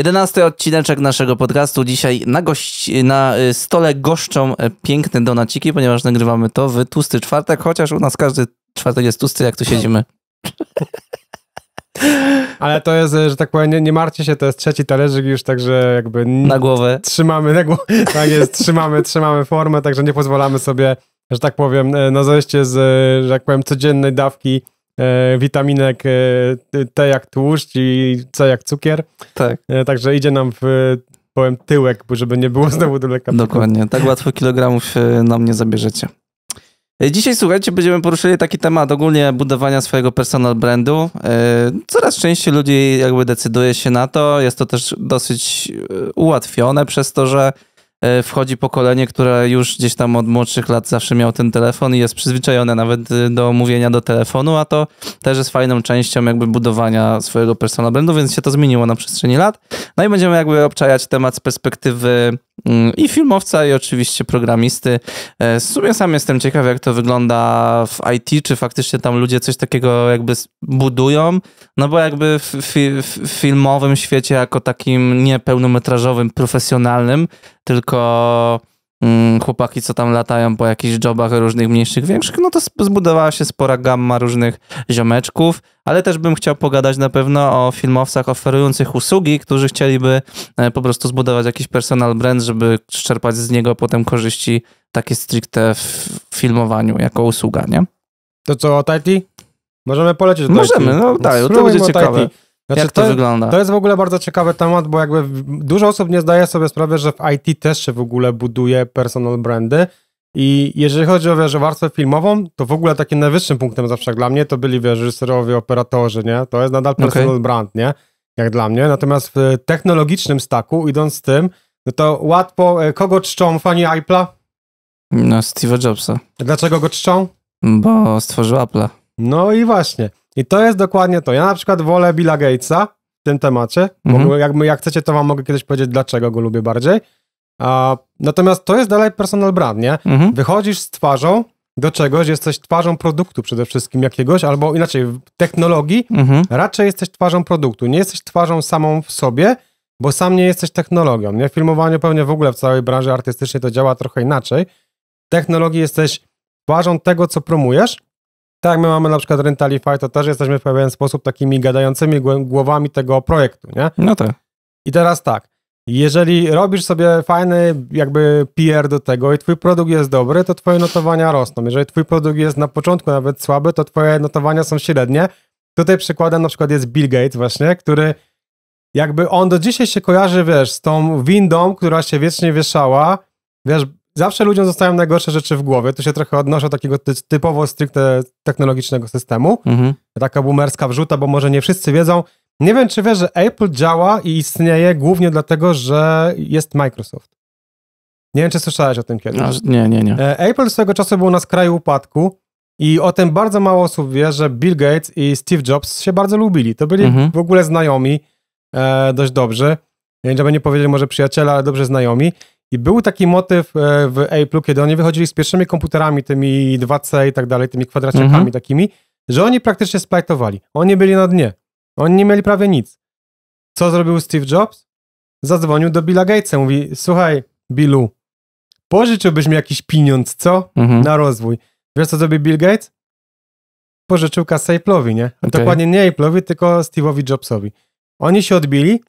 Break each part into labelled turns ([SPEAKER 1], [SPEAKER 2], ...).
[SPEAKER 1] Jedenasty odcineczek naszego podcastu. Dzisiaj na, gości, na y, stole goszczą e, piękne donaciki, ponieważ nagrywamy to w tłusty czwartek, chociaż u nas każdy czwartek jest tłusty, jak tu siedzimy.
[SPEAKER 2] Ale to jest, e, że tak powiem, nie, nie się, to jest trzeci talerzyk już, także jakby... Na głowę. Trzymamy, na głowę, tak jest, trzymamy, trzymamy formę, także nie pozwalamy sobie, że tak powiem, e, na zejście z, że tak powiem, codziennej dawki E, witaminek e, T jak tłuszcz i C jak cukier. Tak. E, także idzie nam w powiem tyłek, żeby nie było znowu do lekarza. Dokładnie, tak łatwo kilogramów
[SPEAKER 1] nam nie zabierzecie. Dzisiaj, słuchajcie, będziemy poruszyli taki temat ogólnie budowania swojego personal brandu. Coraz częściej ludzi jakby decyduje się na to. Jest to też dosyć ułatwione przez to, że E, wchodzi pokolenie, które już gdzieś tam od młodszych lat zawsze miał ten telefon i jest przyzwyczajone nawet y, do mówienia do telefonu, a to też jest fajną częścią jakby budowania swojego personal brandu, no więc się to zmieniło na przestrzeni lat. No i będziemy jakby obczajać temat z perspektywy mm, i filmowca, i oczywiście programisty. E, w sumie sam jestem ciekaw, jak to wygląda w IT, czy faktycznie tam ludzie coś takiego jakby budują, no bo jakby w, fi w filmowym świecie jako takim nie pełnometrażowym, profesjonalnym, tylko Mm, chłopaki, co tam latają po jakichś jobach różnych, mniejszych, większych, no to zbudowała się spora gamma różnych ziomeczków, ale też bym chciał pogadać na pewno o filmowcach oferujących usługi, którzy chcieliby e, po prostu zbudować jakiś personal brand, żeby czerpać z niego potem korzyści takie stricte w filmowaniu jako usługa, nie?
[SPEAKER 2] To co o Tati? Możemy polecieć do Możemy, no tak, to będzie ciekawe. Znaczy, Jak to, to, wygląda? To jest w ogóle bardzo ciekawy temat, bo jakby dużo osób nie zdaje sobie sprawy, że w IT też się w ogóle buduje personal brandy. I jeżeli chodzi o wiesz, warstwę filmową, to w ogóle takim najwyższym punktem zawsze dla mnie to byli wiesz, reżyserowie, operatorzy, nie? To jest nadal personal okay. brand, nie? Jak dla mnie. Natomiast w technologicznym staku, idąc z tym, no to łatwo, e, kogo czczą fani Apple'a? No, Steve'a Jobsa. Dlaczego go czczą? Bo stworzył Apple'a. No i właśnie. I to jest dokładnie to. Ja na przykład wolę Billa Gatesa w tym temacie. Mhm. Jak, jak chcecie, to wam mogę kiedyś powiedzieć, dlaczego go lubię bardziej. natomiast to jest dalej personal brand, nie? Mhm. Wychodzisz z twarzą do czegoś, jesteś twarzą produktu przede wszystkim jakiegoś, albo inaczej, technologii, mhm. raczej jesteś twarzą produktu. Nie jesteś twarzą samą w sobie, bo sam nie jesteś technologią. Nie? Filmowanie pewnie w ogóle w całej branży artystycznej to działa trochę inaczej. W technologii jesteś twarzą tego, co promujesz, tak, my mamy na przykład Rentalify, to też jesteśmy w pewien sposób takimi gadającymi głowami tego projektu, nie? No tak. I teraz tak, jeżeli robisz sobie fajny jakby PR do tego i twój produkt jest dobry, to twoje notowania rosną. Jeżeli twój produkt jest na początku nawet słaby, to twoje notowania są średnie. Tutaj przykładem na przykład jest Bill Gates właśnie, który jakby on do dzisiaj się kojarzy, wiesz, z tą windą, która się wiecznie wieszała, wiesz, zawsze ludziom zostają najgorsze rzeczy w głowie. To się trochę odnoszę do takiego typowo stricte technologicznego systemu. Mhm. Taka boomerska wrzuta, bo może nie wszyscy wiedzą. Nie wiem, czy wiesz, że Apple działa i istnieje głównie dlatego, że jest Microsoft. Nie wiem, czy słyszałeś o tym kiedyś. No, nie, nie, nie. E, Apple swego czasu był na skraju upadku i o tym bardzo mało osób wie, że Bill Gates i Steve Jobs się bardzo lubili. To byli mhm. w ogóle znajomi, e, dość dobrze. Nie, żeby nie powiedzieć może przyjaciele, ale dobrze znajomi. I był taki motyw e, w Apple, kiedy oni wychodzili z pierwszymi komputerami, tymi 2C i tak dalej, tymi kwadraciakami mhm. takimi, że oni praktycznie splajtowali. Oni byli na dnie. Oni nie mieli prawie nic. Co zrobił Steve Jobs? Zadzwonił do Billa Gatesa. Mówi, słuchaj, Billu, pożyczyłbyś mi jakiś pieniądz, co? Mhm. Na rozwój. Wiesz, co zrobił Bill Gates? Pożyczył kasę Apple'owi, nie? Okay. Dokładnie nie Apple'owi, tylko Steve'owi Jobsowi. Oni się odbili,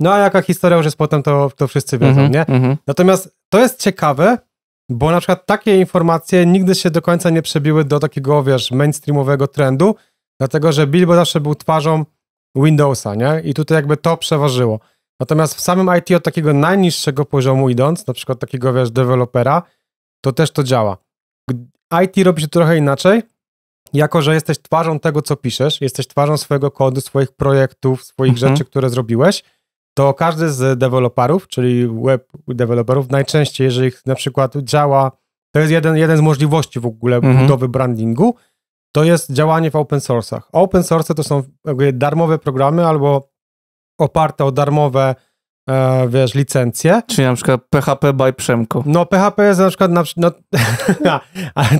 [SPEAKER 2] no a jaka historia już jest potem, to, to wszyscy wiedzą, mm -hmm, nie? Mm -hmm. Natomiast to jest ciekawe, bo na przykład takie informacje nigdy się do końca nie przebiły do takiego, wiesz, mainstreamowego trendu, dlatego że Bilbo zawsze był twarzą Windowsa, nie? I tutaj jakby to przeważyło. Natomiast w samym IT od takiego najniższego poziomu idąc, na przykład takiego, wiesz, dewelopera, to też to działa. IT robi się trochę inaczej, jako że jesteś twarzą tego, co piszesz, jesteś twarzą swojego kodu, swoich projektów, swoich mhm. rzeczy, które zrobiłeś, to każdy z deweloperów, czyli web deweloperów, najczęściej, jeżeli na przykład działa, to jest jeden, jeden z możliwości w ogóle mhm. budowy brandingu, to jest działanie w open source'ach. Open source to są darmowe programy albo oparte o darmowe e, wiesz, licencje. Czyli na przykład PHP by Przemko. No PHP jest na przykład, na, no,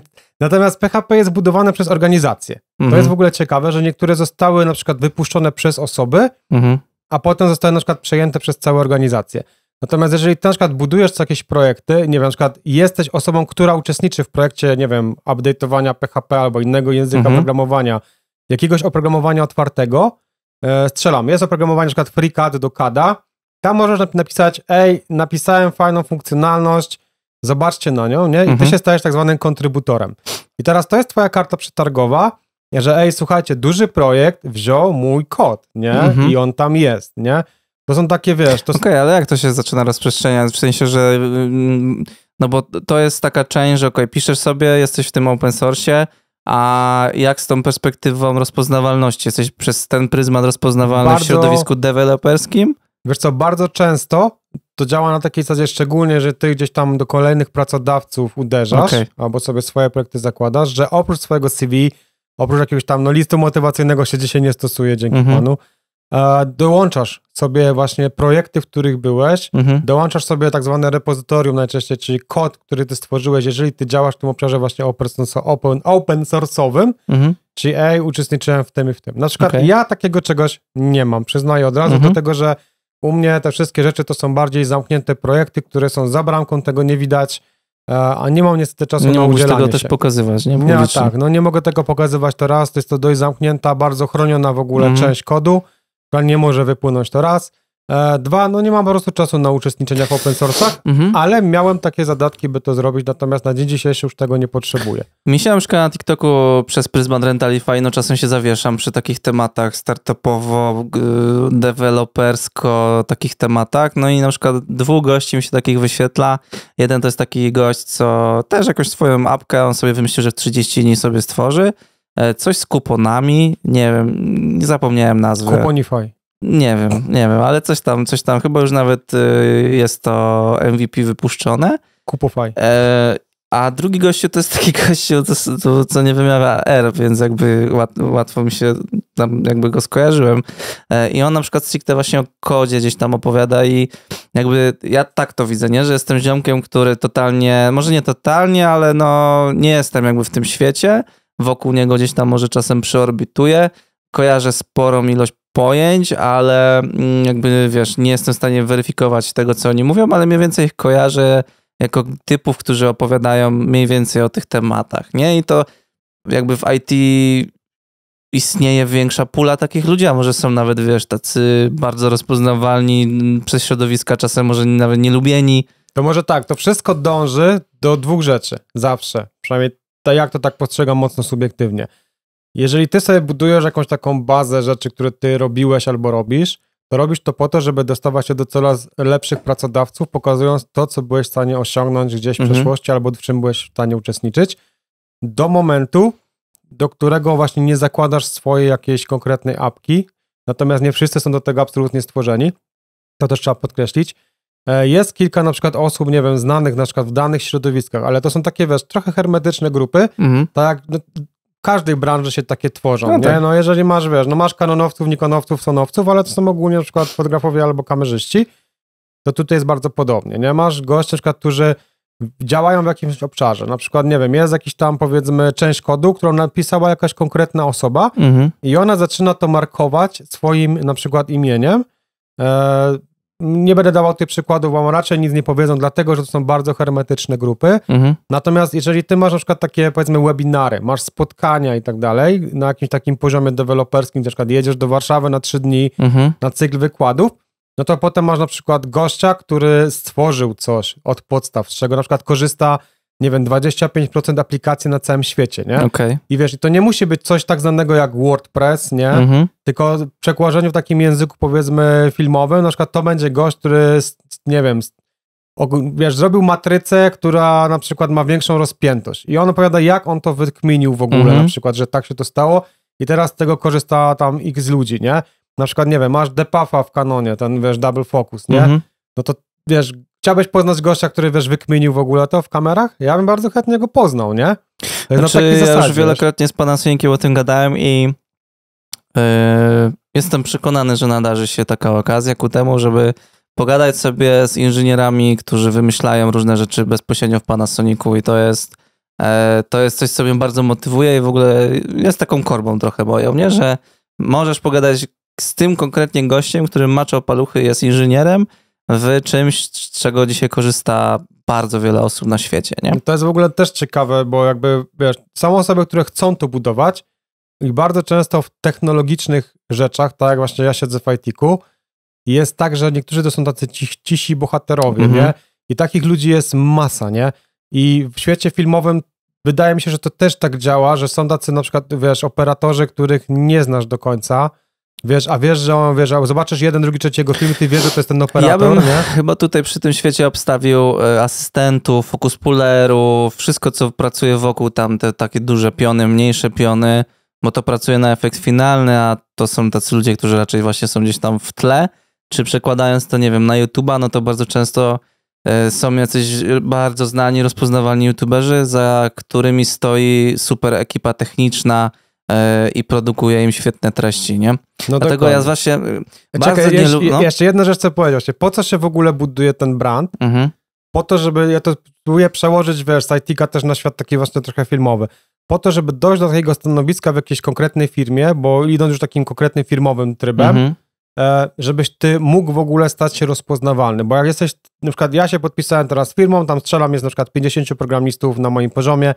[SPEAKER 2] natomiast PHP jest budowane przez organizacje. Mhm. To jest mhm. w ogóle ciekawe, że niektóre zostały na przykład wypuszczone przez osoby, mhm a potem zostały na przykład przejęte przez całe organizacje. Natomiast jeżeli ty na przykład budujesz jakieś projekty, nie wiem, na przykład jesteś osobą, która uczestniczy w projekcie, nie wiem, update'owania PHP albo innego języka mhm. programowania, jakiegoś oprogramowania otwartego, e, strzelam, jest oprogramowanie na przykład FreeCAD do CADa, tam możesz napisać, ej, napisałem fajną funkcjonalność, zobaczcie na nią, nie? I ty mhm. się stajesz tak zwanym kontrybutorem. I teraz to jest twoja karta przetargowa, że ej, słuchajcie, duży projekt wziął mój kod, nie? Mhm. I on tam jest, nie? To są takie, wiesz... Okej, okay, ale jak to się zaczyna rozprzestrzeniać? W sensie, że... No bo to jest
[SPEAKER 1] taka część, że okej, okay, piszesz sobie, jesteś w tym open source'ie, a jak z tą perspektywą rozpoznawalności? Jesteś przez ten pryzmat rozpoznawalny bardzo, w środowisku
[SPEAKER 2] deweloperskim? Wiesz co, bardzo często to działa na takiej zasadzie, szczególnie, że ty gdzieś tam do kolejnych pracodawców uderzasz, okay. albo sobie swoje projekty zakładasz, że oprócz swojego CV oprócz jakiegoś tam no, listu motywacyjnego się dzisiaj nie stosuje, dzięki mhm. panu. E, dołączasz sobie właśnie projekty, w których byłeś, mhm. dołączasz sobie tak zwane repozytorium najczęściej, czyli kod, który ty stworzyłeś, jeżeli ty działasz w tym obszarze właśnie open, open source'owym, mhm. czyli ej, uczestniczyłem w tym i w tym. Na przykład okay. ja takiego czegoś nie mam, przyznaję od razu, mhm. dlatego że u mnie te wszystkie rzeczy to są bardziej zamknięte projekty, które są za bramką, tego nie widać, E, a nie mam niestety czasu nie na udzielanie tego się. też pokazywać, nie? Nie, tak, no nie mogę tego pokazywać to raz, to jest to dość zamknięta, bardzo chroniona w ogóle mm. część kodu, która nie może wypłynąć to raz. E, dwa, no nie mam po prostu czasu na uczestniczenia w open source'ach, mhm. ale miałem takie zadatki, by to zrobić, natomiast na dzień dzisiejszy już tego nie potrzebuję.
[SPEAKER 1] Mi się na przykład TikToku przez pryzmat Rentalify, no czasem się zawieszam przy takich tematach startupowo, dewelopersko, takich tematach, no i na przykład dwóch gości mi się takich wyświetla. Jeden to jest taki gość, co też jakąś swoją apkę, on sobie wymyślił, że w 30 dni sobie stworzy, e, coś z kuponami, nie wiem, nie zapomniałem nazwy. Kuponify. Nie wiem, nie wiem, ale coś tam, coś tam. Chyba już nawet y, jest to MVP wypuszczone. Kupofaj. E, a drugi gościu to jest taki gościu, co, co nie wymiawia R, więc jakby łatwo mi się tam jakby go skojarzyłem. E, I on na przykład stricte właśnie o kodzie gdzieś tam opowiada i jakby ja tak to widzę, nie? Że jestem ziomkiem, który totalnie, może nie totalnie, ale no nie jestem jakby w tym świecie. Wokół niego gdzieś tam może czasem przyorbituję kojarzę sporą ilość pojęć, ale mm, jakby wiesz, nie jestem w stanie weryfikować tego, co oni mówią, ale mniej więcej ich kojarzę jako typów, którzy opowiadają mniej więcej o tych tematach, nie? I to jakby w IT istnieje większa pula takich ludzi, a może są nawet, wiesz, tacy bardzo rozpoznawalni
[SPEAKER 2] mm, przez środowiska, czasem może nawet nielubieni. To może tak, to wszystko dąży do dwóch rzeczy, zawsze. Przynajmniej to, jak to tak postrzegam mocno subiektywnie jeżeli ty sobie budujesz jakąś taką bazę rzeczy, które ty robiłeś albo robisz, to robisz to po to, żeby dostawać się do coraz lepszych pracodawców, pokazując to, co byłeś w stanie osiągnąć gdzieś w mhm. przeszłości albo w czym byłeś w stanie uczestniczyć, do momentu, do którego właśnie nie zakładasz swojej jakiejś konkretnej apki, natomiast nie wszyscy są do tego absolutnie stworzeni. To też trzeba podkreślić. E, jest kilka na przykład osób, nie wiem, znanych na przykład w danych środowiskach, ale to są takie, wiesz, trochę hermetyczne grupy, mhm. tak, no, każdej branży się takie tworzą, no, nie? Tak. No jeżeli masz, wiesz, no masz kanonowców, nikonowców, sonowców, ale to są ogólnie na przykład fotografowie albo kamerzyści, to tutaj jest bardzo podobnie, nie? Masz gości na przykład, którzy działają w jakimś obszarze. Na przykład, nie wiem, jest jakiś tam powiedzmy część kodu, którą napisała jakaś konkretna osoba mhm. i ona zaczyna to markować swoim na przykład imieniem. E, nie będę dawał tych przykładów, bo raczej nic nie powiedzą, dlatego że to są bardzo hermetyczne grupy. Mhm. Natomiast jeżeli ty masz na przykład takie, powiedzmy, webinary, masz spotkania i tak dalej, na jakimś takim poziomie deweloperskim, na przykład jedziesz do Warszawy na trzy dni mhm. na cykl wykładów, no to potem masz na przykład gościa, który stworzył coś od podstaw, z czego na przykład korzysta nie wiem, 25% aplikacji na całym świecie, nie? Okay. I wiesz, to nie musi być coś tak znanego jak WordPress, nie? Mm-hmm. Tylko w w takim języku, powiedzmy, filmowym, na przykład to będzie gość, który, nie wiem, wiesz, zrobił matrycę, która na przykład ma większą rozpiętość. I on opowiada, jak on to wykminił w ogóle, mm-hmm. na przykład, że tak się to stało i teraz z tego korzysta tam x ludzi, nie? Na przykład, nie wiem, masz Depafa w kanonie, ten, wiesz, double focus, nie? Mm-hmm. No to, wiesz, chciałbyś poznać gościa, który wiesz, wykminił w ogóle to w kamerach? Ja bym bardzo chętnie go poznał, nie? Znaczy, na ja już wielokrotnie
[SPEAKER 1] wiesz. z panem Sonikiem o tym gadałem i yy, jestem przekonany, że nadarzy się taka okazja ku temu, żeby pogadać sobie z inżynierami, którzy wymyślają różne rzeczy bezpośrednio w Soniku i to jest e, to jest coś, co mnie bardzo motywuje i w ogóle jest taką korbą trochę moją, nie? Że możesz pogadać z tym konkretnie gościem, który maczał paluchy, jest inżynierem w czymś, z czego dzisiaj korzysta bardzo wiele osób na świecie, nie?
[SPEAKER 2] To jest w ogóle też ciekawe, bo jakby, wiesz, są osoby, które chcą to budować i bardzo często w technologicznych rzeczach, tak jak właśnie ja siedzę w IT-ku, jest tak, że niektórzy to są tacy cich, cisi bohaterowie, mhm. nie? I takich ludzi jest masa, nie? I w świecie filmowym wydaje mi się, że to też tak działa, że są tacy na przykład, wiesz, operatorzy, których nie znasz do końca, Wiesz, a wiesz, że on, wiesz, zobaczysz jeden, drugi, trzeciego film, ty wiesz, że to jest ten operator, ja bym nie?
[SPEAKER 1] chyba tutaj przy tym świecie obstawił e, asystentów, fokus pullerów, wszystko, co pracuje wokół tam, te takie duże piony, mniejsze piony, bo to pracuje na efekt finalny, a to są tacy ludzie, którzy raczej właśnie są gdzieś tam w tle, czy przekładając to, nie wiem, na YouTube'a, no to bardzo często e, są jacyś bardzo znani, rozpoznawalni YouTuberzy, za którymi stoi super ekipa techniczna, E, i produkuje im świetne treści, nie? No Dlatego dokładnie. ja właśnie bardzo Czekaj, nie lubię... No. Jeszcze jedna
[SPEAKER 2] rzecz, co powiedzieć. Po co się w ogóle buduje ten brand? Mhm. Po to, żeby, ja to próbuję przełożyć, wiesz, Sajtika też na świat taki właśnie trochę filmowy. Po to, żeby dojść do takiego stanowiska w jakiejś konkretnej firmie, bo idąc już takim konkretnym firmowym trybem, mhm e, żebyś ty mógł w ogóle stać się rozpoznawalny. Bo jak jesteś, na przykład ja się podpisałem teraz firmą, tam strzelam jest na przykład 50 programistów na moim poziomie,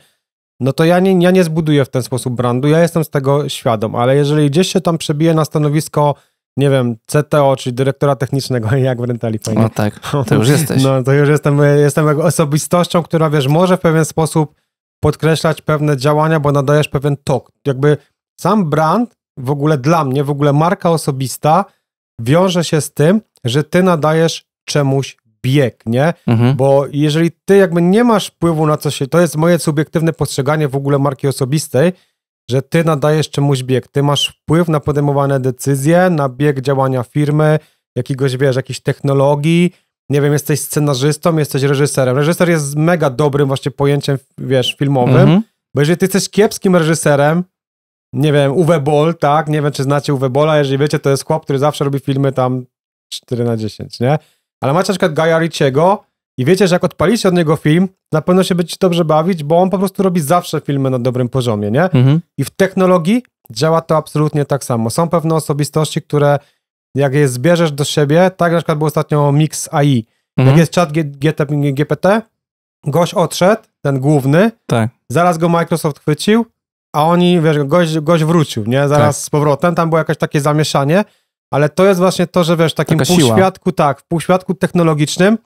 [SPEAKER 2] no to ja nie, ja nie zbuduję w ten sposób brandu, ja jestem z tego świadom, ale jeżeli gdzieś się tam przebije na stanowisko, nie wiem, CTO, czyli dyrektora technicznego, jak w Rentali fajnie. No tak, to już jesteś. No to już jestem, jestem osobistością, która wiesz, może w pewien sposób podkreślać pewne działania, bo nadajesz pewien tok. Jakby sam brand w ogóle dla mnie, w ogóle marka osobista wiąże się z tym, że ty nadajesz czemuś bieg, nie? Mhm. Bo jeżeli ty jakby nie masz wpływu na co się, to jest moje subiektywne postrzeganie w ogóle marki osobistej, że ty nadajesz czemuś bieg, ty masz wpływ na podejmowane decyzje, na bieg działania firmy, jakiegoś, wiesz, jakiejś technologii, nie wiem, jesteś scenarzystą, jesteś reżyserem. Reżyser jest mega dobrym właśnie pojęciem, wiesz, filmowym, mhm. bo jeżeli ty jesteś kiepskim reżyserem, nie wiem, Uwe Boll, tak, nie wiem, czy znacie Uwe Bolla, jeżeli wiecie, to jest chłop, który zawsze robi filmy tam 4 na 10, nie? Ale macie na przykład Gaja Ricciego i wiecie, że jak odpalicie od niego film, na pewno się będziecie dobrze bawić, bo on po prostu robi zawsze filmy na dobrym poziomie, nie? Mhm. I w technologii działa to absolutnie tak samo. Są pewne osobistości, które jak je zbierzesz do siebie, tak na przykład był ostatnio Mix AI. Mhm. Jak jest czat GPT, gość odszedł, ten główny, tak. zaraz go Microsoft chwycił, a oni, wiesz, gość, gość wrócił, nie? Zaraz tak. z powrotem, tam było jakieś takie zamieszanie ale to jest właśnie to, że wiesz, w takim Taka półświadku, siła. tak, w półświadku technologicznym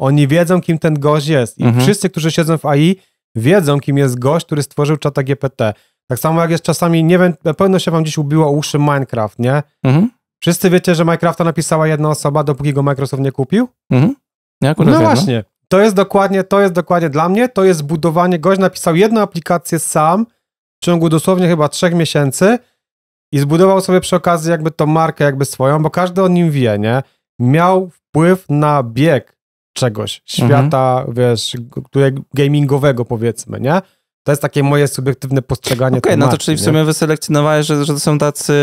[SPEAKER 2] oni wiedzą, kim ten gość jest. I mhm. wszyscy, którzy siedzą w AI, wiedzą, kim jest gość, który stworzył czata GPT. Tak samo jak jest czasami, nie wiem, na pewno się wam dziś ubiło uszy Minecraft, nie? Mhm. Wszyscy wiecie, że Minecrafta napisała jedna osoba, dopóki go Microsoft nie kupił? Mhm. Ja no, no właśnie. To jest dokładnie, to jest dokładnie dla mnie, to jest budowanie, gość napisał jedną aplikację sam w ciągu dosłownie chyba trzech miesięcy, i zbudował sobie przy okazji jakby tą markę jakby swoją, bo każdy o nim wie, nie? Miał wpływ na bieg czegoś, mhm. świata, mhm. wiesz, gamingowego powiedzmy, nie? To jest takie moje subiektywne postrzeganie. Okej, okay, no to czyli w sumie
[SPEAKER 1] nie? wyselekcjonowałeś, że, że to są tacy,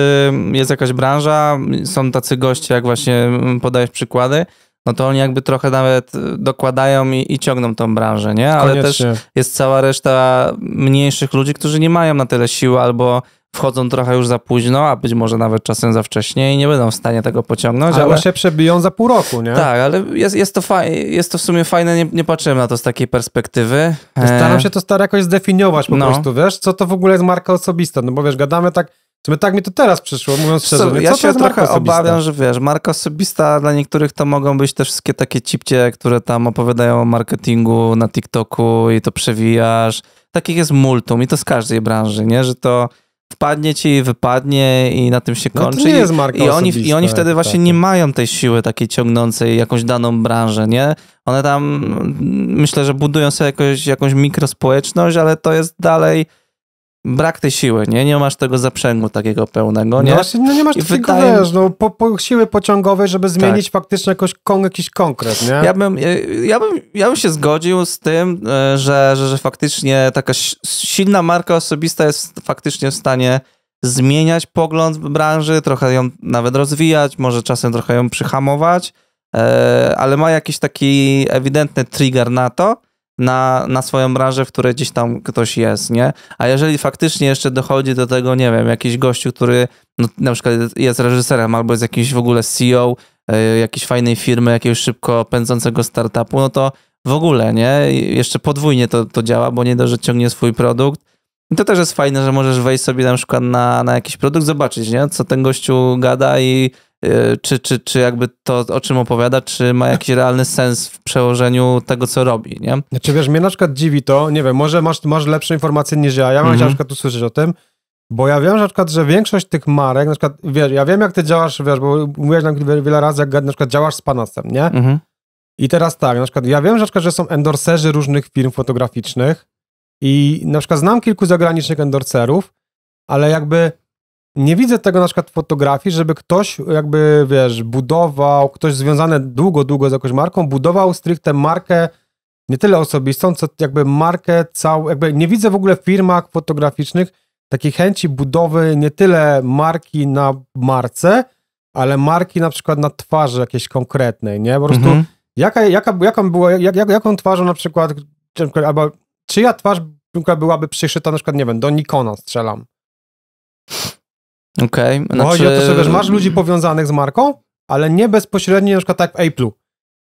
[SPEAKER 1] jest jakaś branża, są tacy goście, jak właśnie mm, podajesz przykłady, no to oni jakby trochę nawet y, dokładają i, i ciągną tą branżę, nie? Ale Koniecznie. też jest cała reszta mniejszych ludzi, którzy nie mają na tyle siły albo wchodzą trochę już za późno, a być może nawet czasem za wcześnie i nie będą w stanie tego pociągnąć. Ale, ale... się
[SPEAKER 2] przebiją za pół roku, nie? Tak,
[SPEAKER 1] ale jest, jest, to, faj... jest to w sumie fajne, nie, nie patrzyłem na to z takiej perspektywy. E, staram się to
[SPEAKER 2] stary jakoś zdefiniować po no. prostu, wiesz, co to w ogóle jest marka osobista, no bo wiesz, gadamy tak, my tak mi to teraz przyszło, mówiąc szczerze. Co, ja się trochę obawiam, że
[SPEAKER 1] wiesz, marka osobista dla niektórych to mogą być te wszystkie takie cipcie, które tam opowiadają o marketingu na TikToku i to przewijasz. Takich jest multum i to z każdej branży, nie? Że to wpadnie ci, wypadnie i na tym się no kończy. I, I, oni, I oni wtedy właśnie tak. nie mają tej siły takiej ciągnącej jakąś daną branżę, nie? One tam mm, myślę, że budują sobie jakoś, jakąś mikrospołeczność, ale to jest dalej brak tej siły, nie? Nie masz tego zaprzęgu takiego pełnego, nie? No, właśnie, no nie masz I wydaje... wiesz,
[SPEAKER 2] no, po, po siły pociągowej, żeby zmienić tak. faktycznie jakoś, kon, jakiś konkret, nie? Ja bym, e,
[SPEAKER 1] ja, bym, ja bym się zgodził z tym, e, że, że, że faktycznie taka silna marka osobista jest faktycznie w stanie zmieniać pogląd branży, trochę ją nawet rozwijać, może czasem trochę ją przyhamować, e, ale ma jakiś taki ewidentny trigger na to, na, na swoją branżę, w której gdzieś tam ktoś jest, nie? A jeżeli faktycznie jeszcze dochodzi do tego, nie wiem, jakiś gościu, który no, na przykład jest reżyserem albo jest jakiś w ogóle CEO y, e, jakiejś fajnej firmy, jakiegoś szybko pędzącego startupu, no to w ogóle, nie? Jeszcze podwójnie to, to działa, bo nie do że ciągnie swój produkt. I to też jest fajne, że możesz wejść sobie na przykład na, na jakiś produkt, zobaczyć, nie? Co ten gościu gada i Y, czy, czy, czy jakby to, o czym opowiada, czy ma jakiś realny sens w przełożeniu tego, co robi, nie?
[SPEAKER 2] Znaczy wiesz, mnie na przykład dziwi to, nie wiem, może masz, masz lepsze informacje niż ja, ja mam mhm. na przykład usłyszeć o tym, bo ja wiem na przykład, że większość tych marek, na przykład, wiesz, ja wiem jak ty działasz, wiesz, bo mówiłeś nam wiele razy, jak na przykład działasz z Panasem, nie? Mhm. I teraz tak, na przykład ja wiem, że, na przykład, że są endorserzy różnych firm fotograficznych i na przykład znam kilku zagranicznych endorserów, ale jakby nie widzę tego na przykład w fotografii, żeby ktoś jakby, wiesz, budował, ktoś związany długo, długo z jakąś marką, budował stricte markę nie tyle osobistą, co jakby markę całą, jakby nie widzę w ogóle w firmach fotograficznych takiej chęci budowy nie tyle marki na marce, ale marki na przykład na twarzy jakiejś konkretnej, nie? Po prostu mhm. jaka, jaka, jaką, była, jak, jak, jaką twarzą na przykład, albo czyja twarz byłaby przyszyta na przykład, nie wiem, do Nikona strzelam. Okej. Okay, znaczy... Chodzi o to, że wiesz, masz ludzi powiązanych z marką, ale nie bezpośrednio na przykład tak w Apple'u.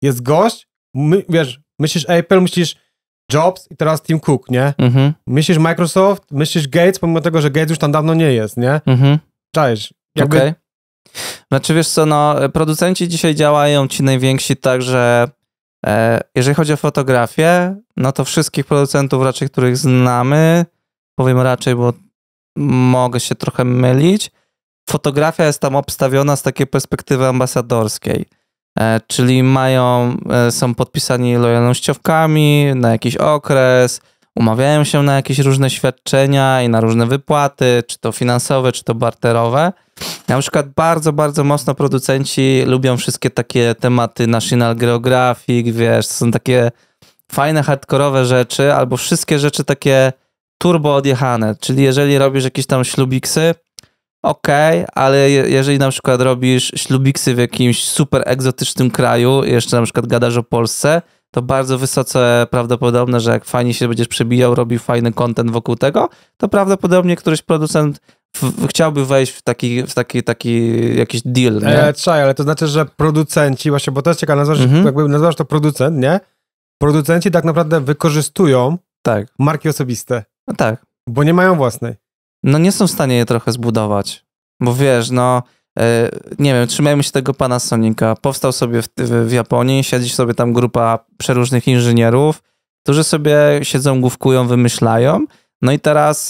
[SPEAKER 2] Jest gość, my, wiesz, myślisz Apple, myślisz Jobs i teraz Tim Cook, nie? Mhm. Myślisz Microsoft, myślisz Gates, pomimo tego, że Gates już tam dawno nie jest, nie? Mhm.
[SPEAKER 1] Cześć. Jakby... Okej. Okay. Znaczy wiesz co, no producenci dzisiaj działają, ci najwięksi, także, e, jeżeli chodzi o fotografię, no to wszystkich producentów raczej, których znamy, powiem raczej, bo mogę się trochę mylić, fotografia jest tam obstawiona z takiej perspektywy ambasadorskiej. E, czyli mają, e, są podpisani lojalnościowkami na jakiś okres, umawiają się na jakieś różne świadczenia i na różne wypłaty, czy to finansowe, czy to barterowe. Na przykład bardzo, bardzo mocno producenci lubią wszystkie takie tematy National Geographic, wiesz, to są takie fajne, hardkorowe rzeczy, albo wszystkie rzeczy takie turbo odjechane, czyli jeżeli robisz jakieś tam ślubiksy, okej, okay, ale jeżeli na przykład robisz ślubiksy w jakimś super egzotycznym kraju, jeszcze na przykład gadasz o Polsce, to bardzo wysoce prawdopodobne, że jak fajnie się będziesz przebijał, robił fajny content wokół tego, to prawdopodobnie któryś producent w, chciałby wejść w taki, w taki, taki jakiś deal, nie? E,
[SPEAKER 2] czaj, ale to znaczy, że producenci, właśnie, bo to jest ciekawe, mhm. nazywasz, jakby to producent, nie? Producenci tak naprawdę wykorzystują tak. marki osobiste. No tak. Bo nie mają własnej no nie są w stanie je trochę zbudować.
[SPEAKER 1] Bo wiesz, no e, nie wiem, trzymajmy się tego pana Sonika. Powstał sobie w, w, Japonii, siedzi sobie tam grupa przeróżnych inżynierów, którzy sobie siedzą, główkują, wymyślają. No i teraz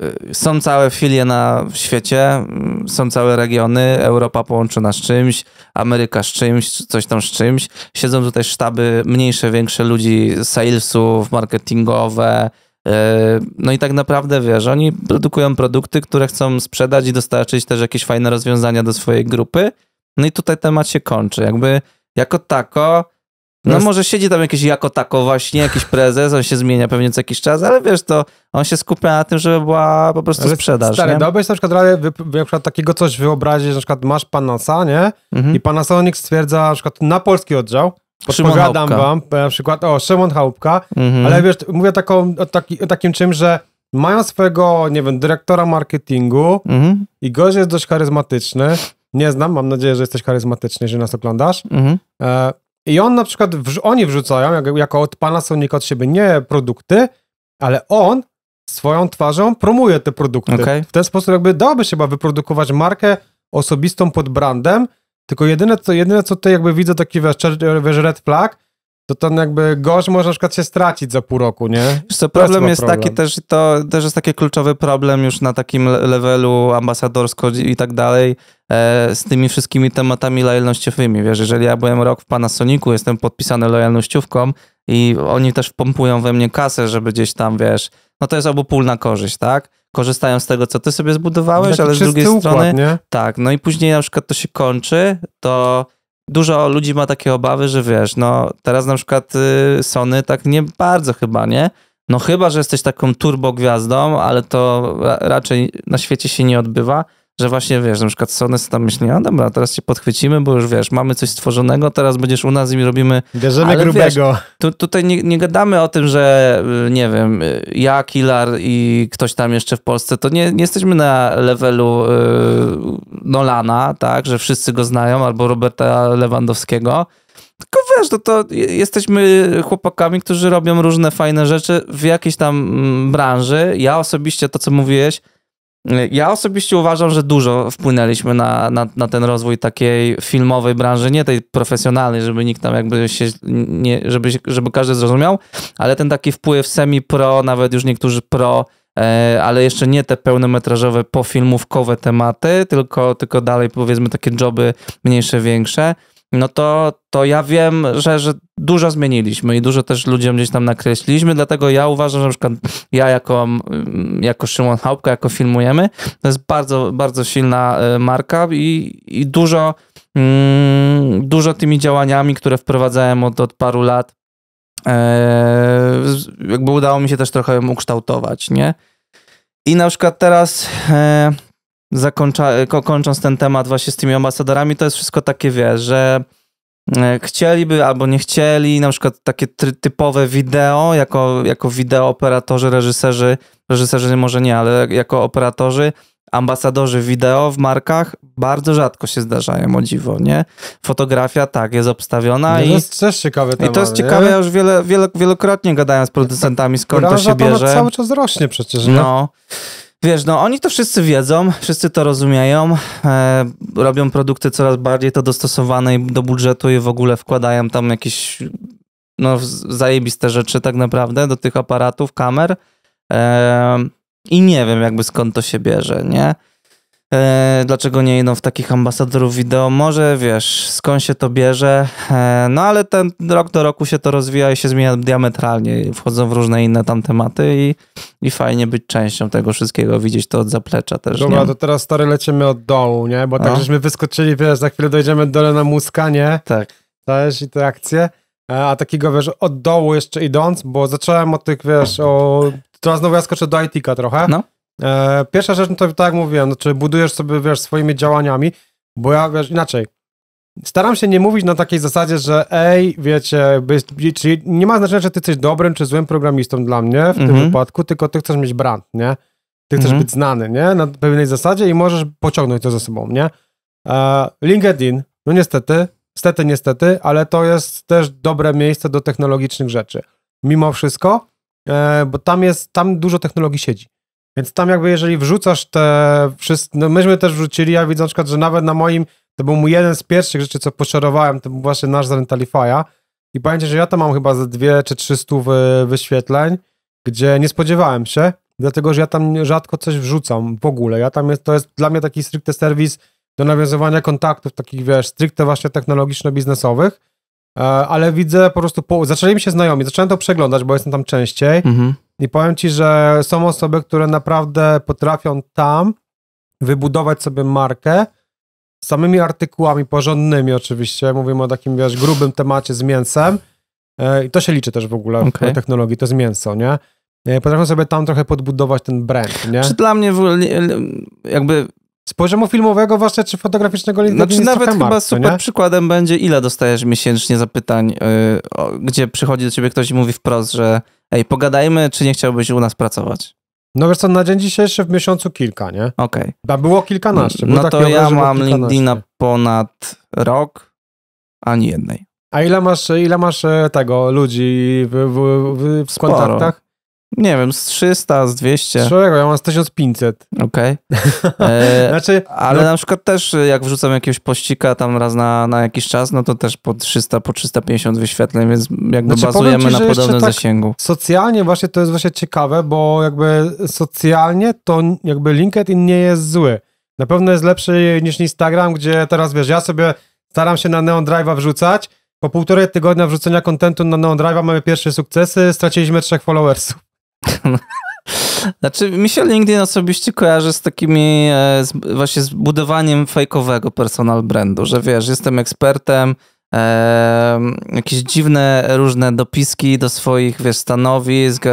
[SPEAKER 1] yy, są całe filie na świecie, mm, są całe regiony, Europa połączona z czymś, Ameryka z czymś, coś tam z czymś. Siedzą tutaj sztaby mniejsze, większe ludzi, salesów, marketingowe, E, no i tak naprawdę wiesz, oni produkują produkty, które chcą sprzedać i dostarczyć też jakieś fajne rozwiązania do swojej grupy. No i tutaj temat się kończy. Jakby jako tako. No jest... może siedzi tam jakiś jako tako właśnie, jakiś prezes, on się zmienia pewnie co jakiś czas, ale wiesz, to on się skupia na tym, żeby była po prostu ale sprzedaż, Stary, nie? dałbyś
[SPEAKER 2] na przykład radę, na przykład takiego coś wyobrazić, na przykład masz Panasa, nie? Mhm. I Panasonic stwierdza na przykład na polski oddział, podpowiadam wam e, na przykład, o, Szymon Chałupka, mhm. ale wiesz, mówię taką, o, taki, o takim czym, że mają swojego, nie wiem, dyrektora marketingu mhm. i gość jest dość charyzmatyczny, nie znam, mam nadzieję, że jesteś charyzmatyczny, że nas oglądasz. Mhm. E, I on na przykład, oni wrzucają jak, jako od Panasonic od siebie nie produkty, ale on swoją twarzą promuje te produkty. Okay. W ten sposób jakby dałoby się chyba wyprodukować markę osobistą pod brandem, tylko jedyne co, jedyne, co tutaj jakby widzę taki wiesz, red flag, to ten jakby gość może na przykład się stracić za pół roku, nie? Wiesz co, problem jest, problem. taki
[SPEAKER 1] też, to też jest taki kluczowy problem już na takim levelu ambasadorsko i tak dalej, e, z tymi wszystkimi tematami lojalnościowymi, wiesz, jeżeli ja byłem rok w Panasonicu, jestem podpisany lojalnościówką i oni też pompują we mnie kasę, żeby gdzieś tam, wiesz, no to jest obopólna korzyść, tak? korzystają z tego, co ty sobie zbudowałeś, ale z drugiej układ, strony. Nie? Tak, no i później na przykład to się kończy, to dużo ludzi ma takie obawy, że wiesz, no teraz na przykład y, Sony tak nie bardzo chyba, nie? No chyba, że jesteś taką turbo gwiazdą, ale to raczej na świecie się nie odbywa że właśnie wiesz, na przykład Sony tam myśli, a dobra, teraz cię podchwycimy, bo już wiesz, mamy coś stworzonego, teraz będziesz u nas i robimy... Bierzemy grubego. Wiesz, tu, tutaj nie, nie, gadamy o tym, że y, nie wiem, y, ja, Kilar i ktoś tam jeszcze w Polsce, to nie, nie jesteśmy na levelu yy, Nolana, tak, że wszyscy go znają, albo Roberta Lewandowskiego, tylko wiesz, no to, to jesteśmy chłopakami, którzy robią różne fajne rzeczy w jakiejś tam mm, branży. Ja osobiście to, co mówiłeś, ja osobiście uważam, że dużo wpłynęliśmy na, na, na, ten rozwój takiej filmowej branży, nie tej profesjonalnej, żeby nikt tam jakby się, nie, żeby, żeby każdy zrozumiał, ale ten taki wpływ semi-pro, nawet już niektórzy pro, e, ale jeszcze nie te pełnometrażowe, pofilmówkowe tematy, tylko, tylko dalej powiedzmy takie joby mniejsze, większe no to, to ja wiem, że, że dużo zmieniliśmy i dużo też ludziom gdzieś tam nakreśliliśmy, dlatego ja uważam, że na przykład ja jako, mm, jako Szymon Chałupka, jako filmujemy, to jest bardzo, bardzo silna e, marka i, i dużo, mm, dużo tymi działaniami, które wprowadzałem od, od paru lat, e, jakby udało mi się też trochę ukształtować, nie? I na przykład teraz e, zakończa, kończąc ten temat właśnie z tymi ambasadorami, to jest wszystko takie, wiesz, że e, chcieliby albo nie chcieli, na przykład takie typowe wideo, jako, jako wideo operatorzy, reżyserzy, reżyserzy może nie, ale jako operatorzy, ambasadorzy wideo w markach bardzo rzadko się zdarzają, o dziwo, nie? Fotografia, tak, jest obstawiona no i... To jest też ciekawe temat, I to jest ciekawe, ja już wiele, wiele, wielokrotnie gadałem z producentami, skąd to się bierze. cały czas rośnie przecież, nie? No. Wiesz, no oni to wszyscy wiedzą, wszyscy to rozumieją, e, robią produkty coraz bardziej to dostosowane do budżetu i w ogóle wkładają tam jakieś no, zajebiste rzeczy tak naprawdę do tych aparatów, kamer e, i nie wiem jakby skąd to się bierze, nie? E, dlaczego nie idą w takich ambasadorów wideo? Może wiesz, skąd się to bierze, e, no ale ten rok do roku się to rozwija i się zmienia diametralnie. Wchodzą w różne inne tam tematy i, i fajnie być częścią tego wszystkiego, widzieć to od zaplecza też. Dobra, nie? to
[SPEAKER 2] teraz stary lecimy od dołu, nie? Bo tak, A? No. żeśmy wyskoczyli, wiesz, za chwilę dojdziemy dole na nie? Tak. Też i te akcje. E, a takiego, wiesz, od dołu jeszcze idąc, bo zacząłem od tych, wiesz, o... Teraz znowu ja skoczę do it trochę. No. E, pierwsza rzecz, no to tak jak mówiłem, znaczy budujesz sobie, wiesz, swoimi działaniami, bo ja, wiesz, inaczej, Staram się nie mówić na takiej zasadzie, że ej, wiecie, byś, czyli nie ma znaczenia, czy ty jesteś dobrym czy złym programistą dla mnie w tym mhm. wypadku, tylko ty chcesz mieć brand, nie? Ty chcesz mhm. być znany, nie? Na pewnej zasadzie i możesz pociągnąć to ze sobą, nie? E, LinkedIn, no niestety, stety, niestety, ale to jest też dobre miejsce do technologicznych rzeczy. Mimo wszystko, e, bo tam jest, tam dużo technologii siedzi. Więc tam jakby jeżeli wrzucasz te wszystkie, no myśmy też wrzucili, ja widzę na przykład, że nawet na moim, to był mu jeden z pierwszych rzeczy, co poszerowałem, to był właśnie nasz z Rentalify'a i pamiętam, że ja tam mam chyba ze dwie czy trzystu wyświetleń, gdzie nie spodziewałem się, dlatego, że ja tam rzadko coś wrzucam w ogóle, ja tam jest, to jest dla mnie taki stricte serwis do nawiązywania kontaktów, takich wiesz, stricte właśnie technologiczno-biznesowych, E, ale widzę po prostu, po, zaczęli mi się znajomić, zacząłem to przeglądać, bo jestem tam częściej mhm. i powiem ci, że są osoby, które naprawdę potrafią tam wybudować sobie markę samymi artykułami porządnymi oczywiście, mówimy o takim, wiesz, grubym temacie z mięsem e, i to się liczy też w ogóle okay. w technologii, to jest mięso, nie? E, potrafią sobie tam trochę podbudować ten brand, nie? Czy
[SPEAKER 1] dla mnie jakby
[SPEAKER 2] z poziomu filmowego właśnie, czy fotograficznego LinkedIn Znaczy nawet chyba super nie?
[SPEAKER 1] przykładem będzie, ile dostajesz miesięcznie zapytań, yy, o, gdzie przychodzi do ciebie ktoś i mówi wprost, że ej, pogadajmy, czy nie chciałbyś u nas pracować?
[SPEAKER 2] No wiesz co, na dzień dzisiejszy w miesiącu kilka, nie? Okej. Okay. Było kilkanaście. No, no to ja mam LinkedIna ponad rok, ani jednej. A ile masz, ile masz e, tego ludzi w, w, w, w kontaktach?
[SPEAKER 1] Nie wiem, z 300, z 200.
[SPEAKER 2] Człowieku, ja mam z 1500. Okej. Okay. E, znaczy, ale no... na
[SPEAKER 1] przykład też e, jak wrzucam jakiegoś pościka tam raz na, na jakiś czas, no to też po 300, po 350 wyświetleń, więc jakby znaczy, bazujemy ci, na podobnym tak zasięgu.
[SPEAKER 2] Socjalnie właśnie to jest właśnie ciekawe, bo jakby socjalnie to jakby LinkedIn nie jest zły. Na pewno jest lepszy niż Instagram, gdzie teraz wiesz, ja sobie staram się na Neon Drive'a wrzucać, po półtorej tygodnia wrzucenia kontentu na Neon Drive'a mamy pierwsze sukcesy, straciliśmy trzech followersów. Znaczy, mi się LinkedIn osobiście kojarzy z takimi, e,
[SPEAKER 1] z, właśnie z budowaniem fejkowego personal brandu, że wiesz, jestem ekspertem, e, jakieś dziwne różne dopiski do swoich, wiesz, stanowisk.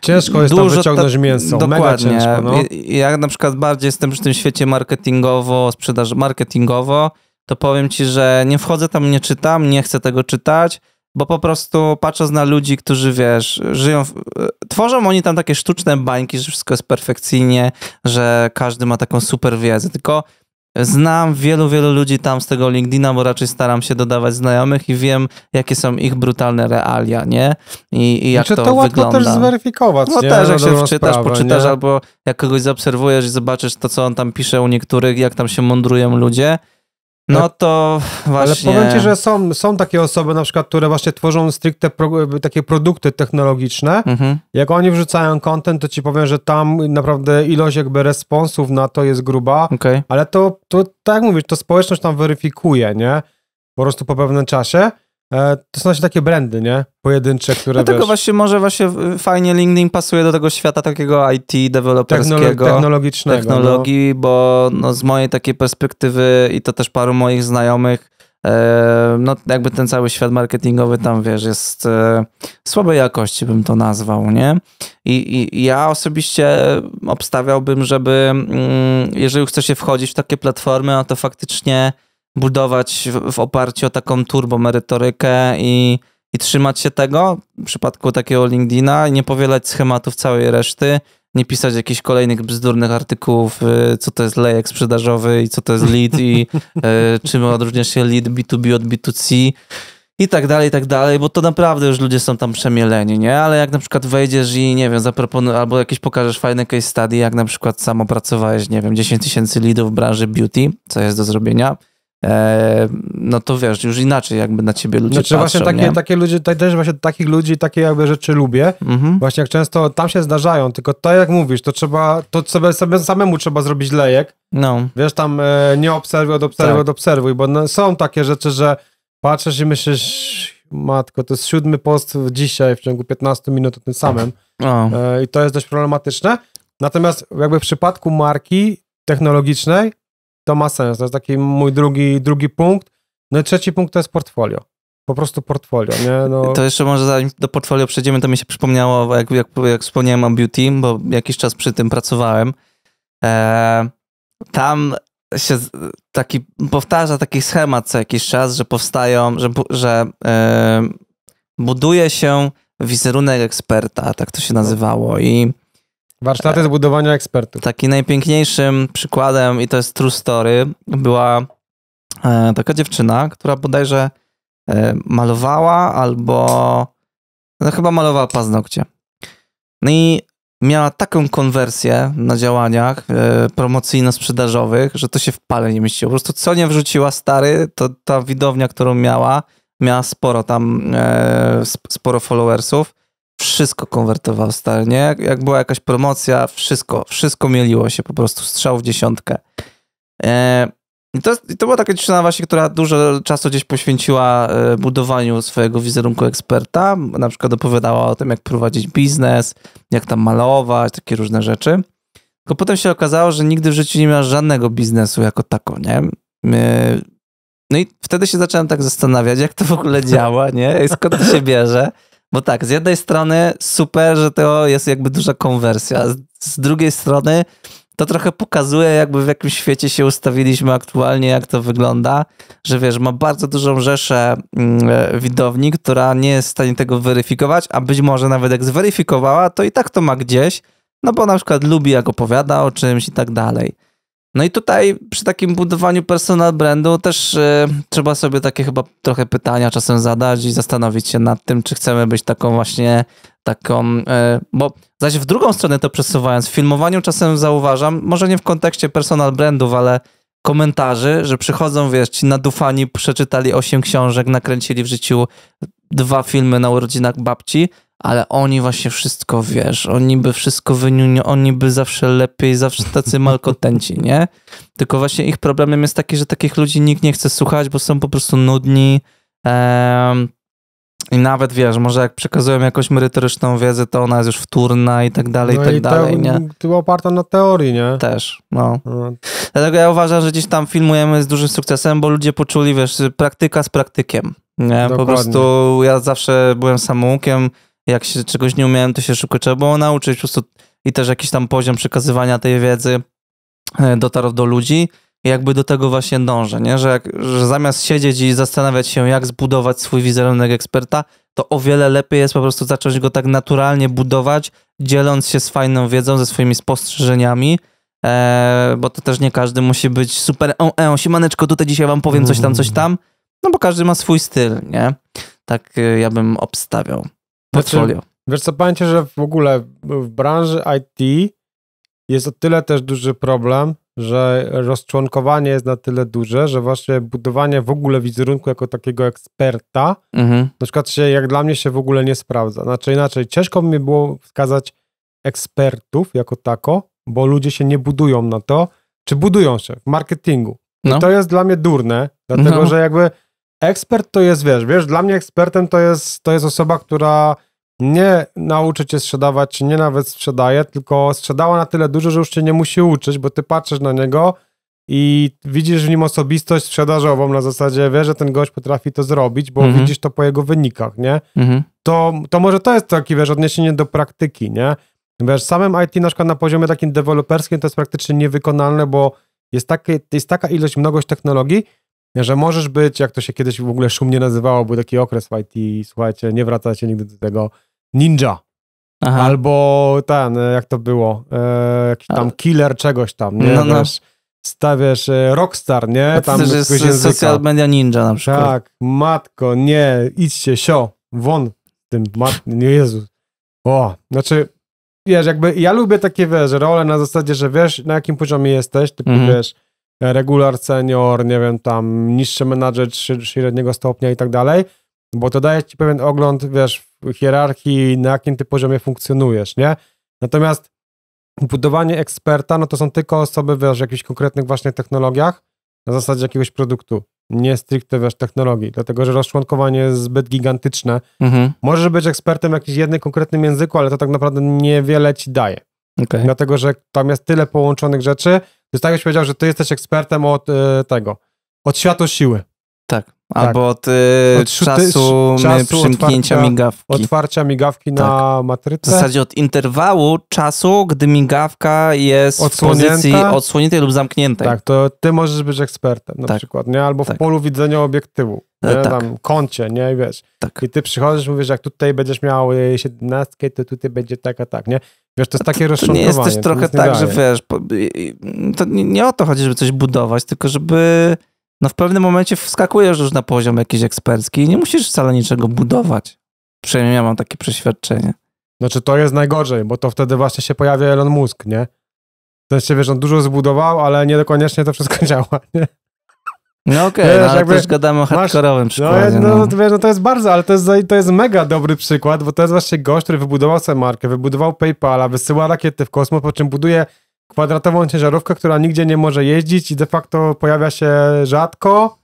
[SPEAKER 1] Ciężko jest Dużo tam wyciągnąć ta, mięso, dokładnie. mega ciężko. No. Ja na przykład bardziej jestem przy tym świecie marketingowo, sprzedaż marketingowo, to powiem ci, że nie wchodzę tam, nie czytam, nie chcę tego czytać, bo po prostu patrząc na ludzi, którzy wiesz, żyją, w... tworzą oni tam takie sztuczne bańki, że wszystko jest perfekcyjnie, że każdy ma taką super wiedzę, tylko znam wielu, wielu ludzi tam z tego LinkedIna, bo raczej staram się dodawać znajomych i wiem, jakie są ich brutalne realia, nie? I, i jak znaczy, to, to łatwo też zweryfikować, No nie? też, jak no się wczytasz, sprawę, poczytasz, nie? albo jak kogoś zaobserwujesz i zobaczysz to, co on tam pisze u niektórych, jak tam się mądrują ludzie, no tak.
[SPEAKER 2] to właśnie. Ale powiem ci, że są, są takie osoby, na przykład, które właśnie tworzą stricte pro, takie produkty technologiczne. Mhm. Jak oni wrzucają content, to ci powiem, że tam naprawdę ilość jakby responsów na to jest gruba. Okay. Ale to, to, tak jak mówisz, to społeczność tam weryfikuje, nie? Po prostu po pewnym czasie. E, to są właśnie takie brandy, nie? Pojedyncze, które Dlatego no wiesz...
[SPEAKER 1] właśnie może właśnie fajnie LinkedIn pasuje do tego świata takiego IT, deweloperskiego. Technolo technologicznego. Technologii, no. bo no, z mojej takiej perspektywy i to też paru moich znajomych, e, no jakby ten cały świat marketingowy tam, wiesz, jest e, słabej jakości, bym to nazwał, nie? I, i ja osobiście obstawiałbym, żeby mm, jeżeli chce się wchodzić w takie platformy, no to faktycznie budować w, w oparciu o taką turbo merytorykę i, i trzymać się tego w przypadku takiego LinkedIna, nie powielać schematów całej reszty, nie pisać jakichś kolejnych bzdurnych artykułów, y, co to jest lejek sprzedażowy i co to jest lead i y, czym odróżnia się lead B2B od B2C i tak dalej, i tak dalej, bo to naprawdę już ludzie są tam przemieleni, nie? Ale jak na przykład wejdziesz i nie wiem, zaproponujesz albo jakieś pokażesz fajne case study, jak na przykład sam opracowałeś, nie wiem, 10 tysięcy leadów w branży beauty, co jest do zrobienia, E, no to wiesz, już inaczej jakby na ciebie ludzie znaczy, patrzą, właśnie takie, nie?
[SPEAKER 2] takie ludzie, też właśnie takich ludzi, takie jakby rzeczy lubię. Mhm. Właśnie jak często tam się zdarzają, tylko to jak mówisz, to trzeba, to sobie, sobie samemu trzeba zrobić lejek. No. Wiesz, tam e, nie obserwuj, odobserwuj, tak. odobserwuj, bo no, są takie rzeczy, że patrzysz i myślisz, matko, to jest siódmy post dzisiaj w ciągu 15 minut o tym samym. O. E, I to jest dość problematyczne. Natomiast jakby w przypadku marki technologicznej, to ma sens. To jest taki mój drugi, drugi punkt. No i trzeci punkt to jest portfolio. Po prostu portfolio, nie? No. To
[SPEAKER 1] jeszcze może zanim do portfolio przejdziemy, to mi się przypomniało, jak, jak, jak wspomniałem o beauty, bo jakiś czas przy tym pracowałem. Eee, tam się taki powtarza taki schemat co jakiś czas, że powstają, że, że e, buduje się wizerunek eksperta, tak to się nazywało. I Warsztaty e, zbudowania ekspertów. Taki najpiękniejszym przykładem, i to jest true story, była e, taka dziewczyna, która bodajże e, malowała albo no chyba malowała paznokcie. No i miała taką konwersję na działaniach promocyjno-sprzedażowych, że to się w pale nie mieściło. Po prostu co nie wrzuciła stary, to ta widownia, którą miała, miała sporo tam, sporo followersów wszystko konwertował stary, jak, jak, była jakaś promocja, wszystko, wszystko mieliło się po prostu, strzał w dziesiątkę. E, i, to, I to była taka dziewczyna właśnie, która dużo czasu gdzieś poświęciła e, budowaniu swojego wizerunku eksperta, na przykład opowiadała o tym, jak prowadzić biznes, jak tam malować, takie różne rzeczy. Tylko potem się okazało, że nigdy w życiu nie miała żadnego biznesu jako tako, nie? E, no i wtedy się zacząłem tak zastanawiać, jak to w ogóle działa, nie? I skąd to się bierze? Bo tak, z jednej strony super, że to jest jakby duża konwersja, z drugiej strony to trochę pokazuje, jakby w jakim świecie się ustawiliśmy aktualnie, jak to wygląda, że wiesz, ma bardzo dużą rzeszę mm, e, widowni, która nie jest w stanie tego weryfikować, a być może nawet jak zweryfikowała, to i tak to ma gdzieś, no bo na przykład lubi, jak opowiada o czymś i tak dalej. No i tutaj przy takim budowaniu personal brandu też e, trzeba sobie takie chyba trochę pytania czasem zadać i zastanowić się nad tym, czy chcemy być taką właśnie taką, e, bo zaś w drugą stronę to przesuwając, w filmowaniu czasem zauważam, może nie w kontekście personal brandów, ale komentarzy, że przychodzą, wiesz, ci nadufani przeczytali osiem książek, nakręcili w życiu dwa filmy na urodzinach babci, ale oni właśnie wszystko, wiesz, oni by wszystko wyniunią, oni by zawsze lepiej, zawsze tacy malkotenci, nie? Tylko właśnie ich problemem jest taki, że takich ludzi nikt nie chce słuchać, bo są po prostu nudni, um, i nawet wiesz, może jak przekazują jakąś merytoryczną wiedzę, to ona jest już wtórna i tak dalej, no i tak i dalej, te, nie?
[SPEAKER 2] Była oparta na teorii, nie? Też, no. no.
[SPEAKER 1] Dlatego ja uważam, że gdzieś tam filmujemy z dużym sukcesem, bo ludzie poczuli, wiesz, praktyka z praktykiem. Nie? Dokładnie. Po prostu ja zawsze byłem samoukiem, jak się czegoś nie umiałem, to się szybko trzeba było nauczyć. Po prostu i też jakiś tam poziom przekazywania tej wiedzy e, dotarł do ludzi. I jakby do tego właśnie dążę, nie? Że, jak, że zamiast siedzieć i zastanawiać się, jak zbudować swój wizerunek eksperta, to o wiele lepiej jest po prostu zacząć go tak naturalnie budować, dzieląc się z fajną wiedzą, ze swoimi spostrzeżeniami, e, bo to też nie każdy musi być super, o, e, o siemaneczko, tutaj dzisiaj wam powiem coś tam, coś tam, no bo każdy ma swój styl, nie? Tak e, ja bym obstawiał
[SPEAKER 2] portfolio. Znaczy, wiesz co, pamiętaj, że w ogóle w branży IT jest o tyle też duży problem, że rozczłonkowanie jest na tyle duże, że właśnie budowanie w ogóle wizerunku jako takiego eksperta mhm. na przykład się, jak dla mnie się w ogóle nie sprawdza. Znaczy inaczej, ciężko mi było wskazać ekspertów jako tako, bo ludzie się nie budują na to, czy budują się w marketingu. No. I to jest dla mnie durne, dlatego no. że jakby ekspert to jest, wiesz, wiesz, dla mnie ekspertem to jest, to jest osoba, która nie nauczy cię sprzedawać, nie nawet sprzedaje, tylko sprzedała na tyle dużo, że już cię nie musi uczyć, bo ty patrzysz na niego i widzisz w nim osobistość sprzedażową na zasadzie, wiesz, że ten gość potrafi to zrobić, bo mhm. widzisz to po jego wynikach, nie? Mhm. To, to może to jest taki, wiesz, odniesienie do praktyki, nie? Wiesz, samym IT na przykład na poziomie takim deweloperskim to jest praktycznie niewykonalne, bo jest, takie, jest taka ilość, mnogość technologii, że możesz być, jak to się kiedyś w ogóle szumnie nazywało, był taki okres w IT, słuchajcie, nie wracacie nigdy do tego, ninja. Aha. Albo ten, e, jak to było, e, jakiś tam killer czegoś tam, nie? No, no. Wiesz, stawiasz e, rockstar, nie? Tam to jest social media ninja na przykład. Tak, matko, nie, idźcie, sio, won tym, mat... nie Jezu. O, znaczy, wiesz, jakby ja lubię takie, wiesz, role na zasadzie, że wiesz, na jakim poziomie jesteś, ty, mhm. wiesz, regular senior, nie wiem, tam niższy menadżer średniego stopnia i tak dalej, bo to daje ci pewien ogląd, wiesz, w hierarchii, na jakim ty poziomie funkcjonujesz, nie? Natomiast budowanie eksperta, no to są tylko osoby, wiesz, w jakichś konkretnych właśnie technologiach, na zasadzie jakiegoś produktu, nie stricte, wiesz, technologii, dlatego, że rozczłonkowanie jest zbyt gigantyczne. Mhm. Możesz być ekspertem w jakimś jednym konkretnym języku, ale to tak naprawdę niewiele ci daje. Okay. Dlatego, że tam jest tyle połączonych rzeczy, ty tak byś powiedział, że ty jesteś ekspertem od y, tego, od światła siły. Tak. tak. Albo od,
[SPEAKER 1] y, czasu, y, czasu przymknięcia otwarcia, migawki.
[SPEAKER 2] Otwarcia migawki tak. na matrycę. W zasadzie od
[SPEAKER 1] interwału czasu, gdy migawka jest odsłonięta. w pozycji odsłoniętej lub zamkniętej. Tak,
[SPEAKER 2] to ty możesz być ekspertem na tak. przykład, nie? Albo w tak. polu widzenia obiektywu. E, nie? tak. Tam kącie, nie? wiesz. Tak. I ty przychodzisz, mówisz, jak tutaj będziesz miał 17, y, to tutaj będzie tak, a tak, nie? Wiesz, to jest takie rozszunkowanie. To nie jest też trochę tak, że wiesz,
[SPEAKER 1] po, to nie, nie o to chodzi, żeby coś budować, tylko żeby no w pewnym momencie wskakujesz już na poziom jakiś ekspercki
[SPEAKER 2] i nie musisz wcale niczego budować. Przynajmniej ja mam takie przeświadczenie. Znaczy to jest najgorzej, bo to wtedy właśnie się pojawia Elon Musk, nie? W sensie, wiesz, on dużo zbudował, ale niekoniecznie to wszystko działa, nie? No okej, okay, no, ale jakby, też gadamy o hardkorowym no, przykładzie. No, no. No, to jest bardzo, ale to jest, to jest mega dobry przykład, bo to jest właśnie gość, który wybudował sobie markę, wybudował Paypala, wysyła rakiety w kosmos, po czym buduje kwadratową ciężarówkę, która nigdzie nie może jeździć i de facto pojawia się rzadko.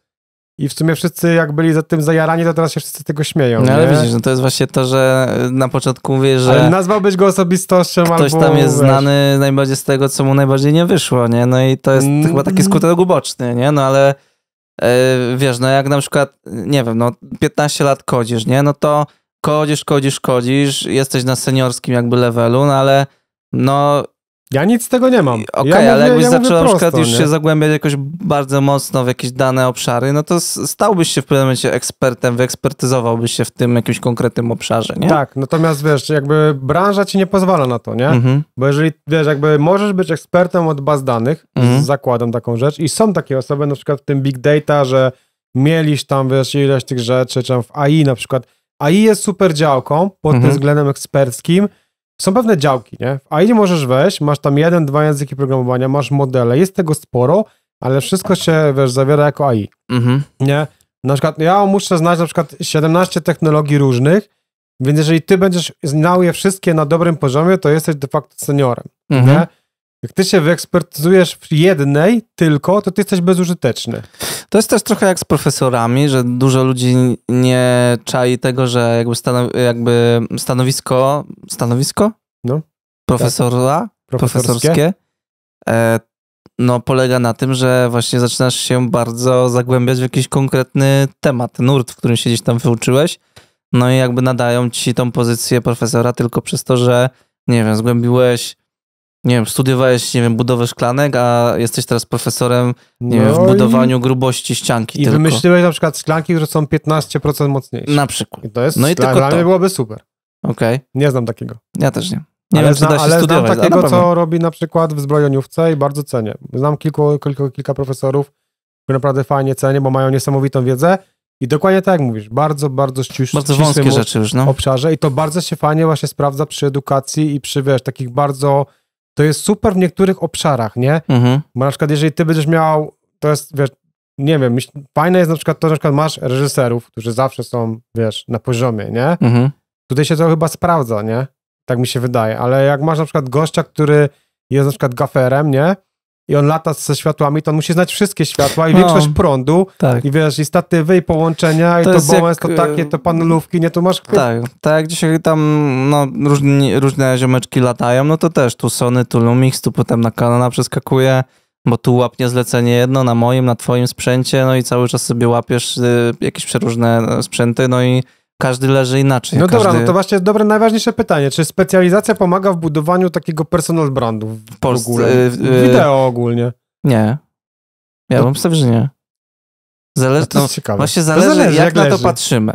[SPEAKER 2] I w sumie wszyscy, jak byli za tym zajarani, to teraz się wszyscy tego śmieją. No ale nie? widzisz,
[SPEAKER 1] no to jest właśnie to, że na początku mówię, że. Ale nazwałbyś go osobistością ktoś albo. Ktoś tam jest wiesz... znany najbardziej z tego, co mu najbardziej nie wyszło, nie? No i to jest mm. chyba taki skutek uboczny, nie? No ale yy, wiesz, no jak na przykład, nie wiem, no 15 lat kodzisz, nie? No to kodzisz, kodzisz, kodzisz, jesteś na seniorskim jakby levelu, no ale no ja nic z tego nie mam. Okej, okay, ja ale jakbyś ja zaczął na przykład już nie? się zagłębiać jakoś bardzo mocno w jakieś dane obszary, no to stałbyś się w pewnym momencie ekspertem, wyekspertyzowałbyś się w tym jakimś konkretnym obszarze, nie?
[SPEAKER 2] Tak, natomiast wiesz, jakby branża ci nie pozwala na to, nie? Mhm. Bo jeżeli, wiesz, jakby możesz być ekspertem od baz danych, mhm. zakładam taką rzecz i są takie osoby na przykład w tym big data, że mieliś tam, wiesz, ileś tych rzeczy, czy tam w AI na przykład. AI jest super działką pod mhm. tym względem eksperckim, są pewne działki, nie? A ile możesz wejść, masz tam jeden, dwa języki programowania, masz modele, jest tego sporo, ale wszystko się, wiesz, zawiera jako AI, mhm. nie? Na przykład ja muszę znać na przykład 17 technologii różnych, więc jeżeli ty będziesz znał je wszystkie na dobrym poziomie, to jesteś de facto seniorem, mhm. nie? Jak ty się wyekspertyzujesz w jednej tylko, to ty jesteś bezużyteczny. To jest też trochę jak z profesorami, że dużo ludzi
[SPEAKER 1] nie czai tego, że jakby, stanow jakby stanowisko, stanowisko? No. Profesora? Tak. Profesorskie? profesorskie e, no polega na tym, że właśnie zaczynasz się bardzo zagłębiać w jakiś konkretny temat, nurt, w którym się gdzieś tam wyuczyłeś. No i jakby nadają ci tą pozycję profesora tylko przez to, że nie wiem, zgłębiłeś nie wiem, studiowałeś, nie wiem, budowę szklanek, a jesteś teraz profesorem, nie no wiem, w budowaniu i... grubości ścianki I tylko. wymyśliłeś
[SPEAKER 2] na przykład szklanki, które są 15% mocniejsze. Na przykład. I to jest, no i tylko dla to. mnie byłoby super. Okej. Okay. Nie znam takiego. Ja też nie. Nie ale wiem, zna, ale znam takiego, co robi na przykład w zbrojeniówce i bardzo cenię. Znam kilku, kilku, kilka profesorów, które naprawdę fajnie cenię, bo mają niesamowitą wiedzę i dokładnie tak jak mówisz, bardzo, bardzo ściśle bardzo wąskie rzeczy już, no. obszarze i to bardzo się fajnie właśnie sprawdza przy edukacji i przy, wiesz, takich bardzo to jest super w niektórych obszarach, nie? Mhm. Bo na przykład, jeżeli ty będziesz miał, to jest, wiesz, nie wiem, fajne jest na przykład to, że na przykład masz reżyserów, którzy zawsze są, wiesz, na poziomie, nie? Mhm. Tutaj się to chyba sprawdza, nie? Tak mi się wydaje, ale jak masz na przykład gościa, który jest na przykład gaferem, nie? i on lata ze światłami, to on musi znać wszystkie światła i no, większość prądu. Tak. I wiesz, i statywy, i połączenia, i to, to Bowens, to takie, y, to panelówki, nie, tu masz... Tak,
[SPEAKER 1] tak jak dzisiaj tam no, różni, różne ziomeczki latają, no to też tu Sony, tu Lumix, tu potem na Canona przeskakuje, bo tu łapnie zlecenie jedno na moim, na twoim sprzęcie, no i cały czas sobie łapiesz y, jakieś przeróżne e, sprzęty, no i każdy leży inaczej. No każdy... dobra, no to
[SPEAKER 2] właśnie dobre, najważniejsze pytanie. Czy specjalizacja pomaga w budowaniu takiego personal brandu w, w Polsce? Y, w ogóle? Y, wideo ogólnie.
[SPEAKER 1] Nie. Ja no. bym sobie, że nie. Zale... No to jest ciekawe. Właśnie zależy, zależy jak, jak na to patrzymy.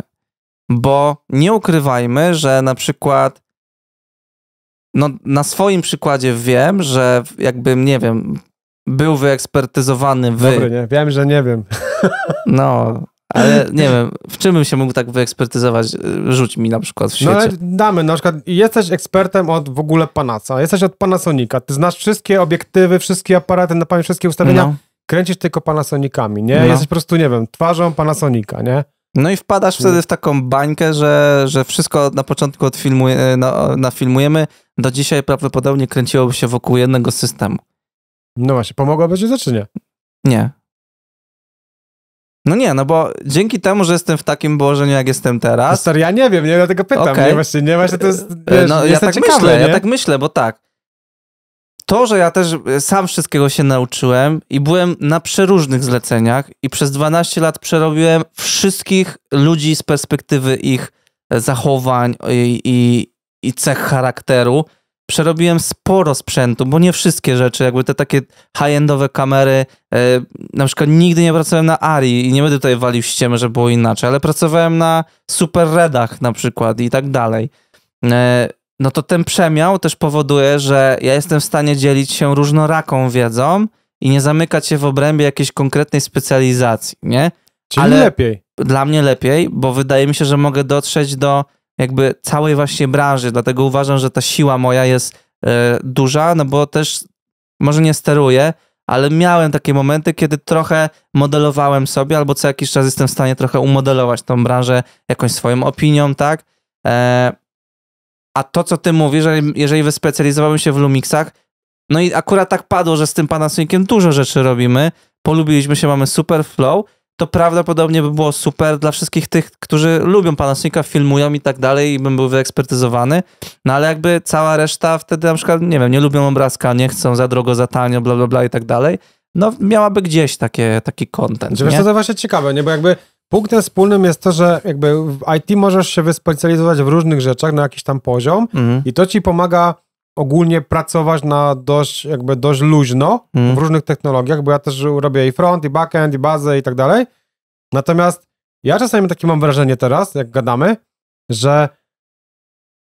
[SPEAKER 1] Bo nie ukrywajmy, że na przykład no, na swoim przykładzie wiem, że jakbym, nie wiem, był wyekspertyzowany w... Dobry, nie? Wiem, że nie wiem. No, Ale nie wiem, w czym bym się mógł tak wyekspertyzować? Y, rzuć mi na przykład w świecie. No ale
[SPEAKER 2] damy, na przykład jesteś ekspertem od w ogóle Panaca, jesteś od Panasonica, ty znasz wszystkie obiektywy, wszystkie aparaty, na pamięć wszystkie ustawienia, no. kręcisz tylko Panasonicami, nie? No. Jesteś po prostu, nie wiem, twarzą Panasonica, nie? No i wpadasz
[SPEAKER 1] wtedy w taką bańkę, że, że wszystko na początku odfilmuj, y, na, nafilmujemy, do dzisiaj prawdopodobnie kręciłoby się wokół jednego systemu.
[SPEAKER 2] No właśnie, pomogłoby ci to czy nie? Nie,
[SPEAKER 1] no nie, no bo dzięki temu, że jestem w takim położeniu, jak jestem teraz. No
[SPEAKER 2] stary, ja nie wiem, nie, dlatego pytam. Okay. Nie, właśnie, nie właśnie to jest. E, e, wiesz, no, ja tak myślę, nie? ja tak myślę, bo tak.
[SPEAKER 1] To, że ja też e, sam wszystkiego się nauczyłem i byłem na przeróżnych zleceniach i przez 12 lat przerobiłem wszystkich ludzi z perspektywy ich zachowań i, i, i cech charakteru przerobiłem sporo sprzętu, bo nie wszystkie rzeczy, jakby te takie high-endowe kamery, e, na przykład nigdy nie pracowałem na Ari i nie będę tutaj walił w żeby że było inaczej, ale pracowałem na Super Redach na przykład i tak dalej. E, no to ten przemiał też powoduje, że ja jestem w stanie dzielić się różnoraką wiedzą i nie zamykać się w obrębie jakiejś konkretnej specjalizacji, nie? Czyli ale lepiej. Dla mnie lepiej, bo wydaje mi się, że mogę dotrzeć do jakby całej właśnie branży, dlatego uważam, że ta siła moja jest e, duża, no bo też może nie steruję, ale miałem takie momenty, kiedy trochę modelowałem sobie, albo co jakiś czas jestem w stanie trochę umodelować tą branżę jakąś swoją opinią, tak? E, a to, co ty mówisz, jeżeli, jeżeli wyspecjalizowałem się w Lumixach, no i akurat tak padło, że z tym Panasonicem dużo rzeczy robimy, polubiliśmy się, mamy super flow, to prawdopodobnie by było super dla wszystkich tych, którzy lubią Panasonica, filmują i tak dalej i bym był wyekspertyzowany, no ale jakby cała reszta wtedy na przykład, nie wiem, nie lubią obrazka, nie chcą za drogo, za tanio, bla, bla, bla i tak dalej, no miałaby gdzieś takie, taki content, Wiesz, to, to
[SPEAKER 2] właśnie ciekawe, nie, bo jakby punktem wspólnym jest to, że jakby w IT możesz się wyspecjalizować w różnych rzeczach na jakiś tam poziom mhm. i to ci pomaga ogólnie pracować na dość, jakby dość luźno mm. w różnych technologiach, bo ja też robię i front, i backend, i bazę i tak dalej. Natomiast ja czasami takie mam wrażenie teraz, jak gadamy, że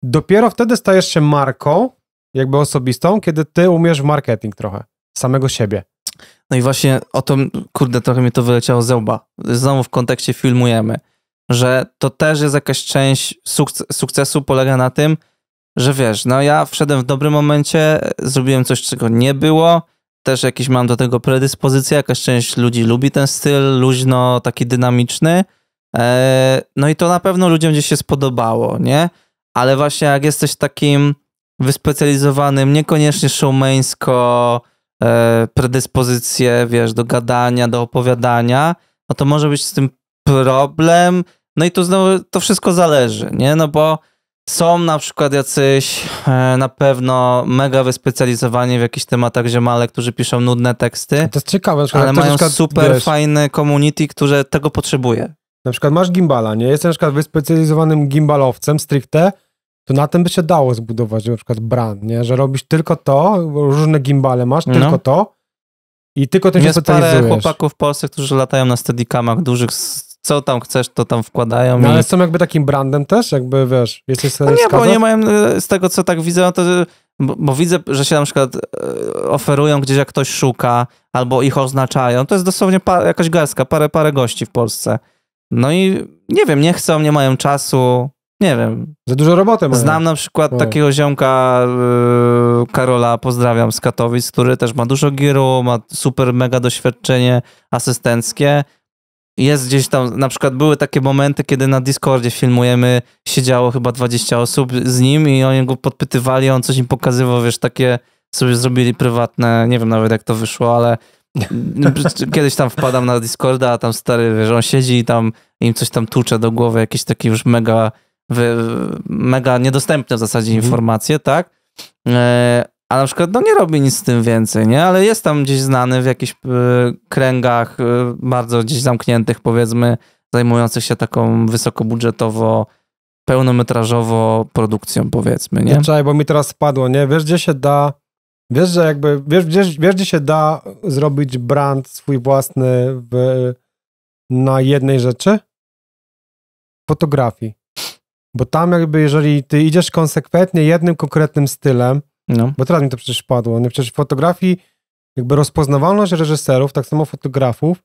[SPEAKER 2] dopiero wtedy stajesz się marką, jakby osobistą, kiedy ty umiesz w marketing trochę samego siebie. No i właśnie
[SPEAKER 1] o tym, kurde, trochę mi to wyleciało z łba. Znowu w kontekście filmujemy, że to też jest jakaś część sukcesu polega na tym, że wiesz, no ja wszedłem w dobrym momencie, zrobiłem coś, czego nie było, też jakieś mam do tego predyspozycję, jakaś część ludzi lubi ten styl, luźno, taki dynamiczny, e, no i to na pewno ludziom gdzieś się spodobało, nie? Ale właśnie jak jesteś takim wyspecjalizowanym, niekoniecznie showmeńsko, e, predyspozycje, wiesz, do gadania, do opowiadania, no to może być z tym problem, no i tu znowu to wszystko zależy, nie? No bo są na przykład jacyś e, na pewno mega wyspecjalizowani w jakichś tematach ziomale, którzy piszą nudne teksty. To jest ciekawe. Na przykład, ale mają przykład, super wiesz,
[SPEAKER 2] fajne community, które tego potrzebuje. Na przykład masz gimbala, nie? Jestem na przykład wyspecjalizowanym gimbalowcem stricte, to na tym by się dało zbudować na przykład brand, nie? Że robisz tylko to, różne gimbale masz, no. tylko no. to i tylko tym się specjalizujesz. Jest parę chłopaków
[SPEAKER 1] w Polsce, którzy latają na steadikamach dużych z co tam chcesz, to tam wkładają. No, ale i... są
[SPEAKER 2] jakby takim brandem też, jakby wiesz, jesteś w no nie, bo nie
[SPEAKER 1] mają, e, z tego co tak widzę, no to bo, bo, widzę, że się na przykład e, oferują gdzieś, jak ktoś szuka, albo ich oznaczają. To jest dosłownie jakaś garstka, parę, parę gości w Polsce. No i nie wiem, nie chcą, nie mają czasu, nie wiem. Za dużo roboty mają. Znam na przykład no. takiego ziomka e, Karola, pozdrawiam z Katowic, który też ma dużo giru, ma super mega doświadczenie asystenckie, jest gdzieś tam, na przykład były takie momenty, kiedy na Discordzie filmujemy, siedziało chyba 20 osób z nim i oni go podpytywali, on coś im pokazywał, wiesz, takie sobie zrobili prywatne, nie wiem nawet jak to wyszło, ale kiedyś tam wpadam na Discorda, a tam stary, wiesz, on siedzi i tam im coś tam tucze do głowy, jakieś takie już mega, mega niedostępne w zasadzie mhm. informacje, tak? E, a na przykład, no nie robi nic z tym więcej, nie? Ale jest tam gdzieś znany w jakichś y, kręgach y, bardzo gdzieś zamkniętych, powiedzmy, zajmujących się taką wysokobudżetowo pełnometrażowo produkcją, powiedzmy, nie?
[SPEAKER 2] Czekaj, bo mi teraz spadło, nie? Wiesz, gdzie się da, wiesz, że jakby, wiesz, wiesz, wiesz gdzie się da zrobić brand swój własny w, na jednej rzeczy? Fotografii. Bo tam jakby, jeżeli ty idziesz konsekwentnie jednym konkretnym stylem, no. Bo teraz mi to przecież padło. No przecież w fotografii jakby rozpoznawalność reżyserów, tak samo fotografów,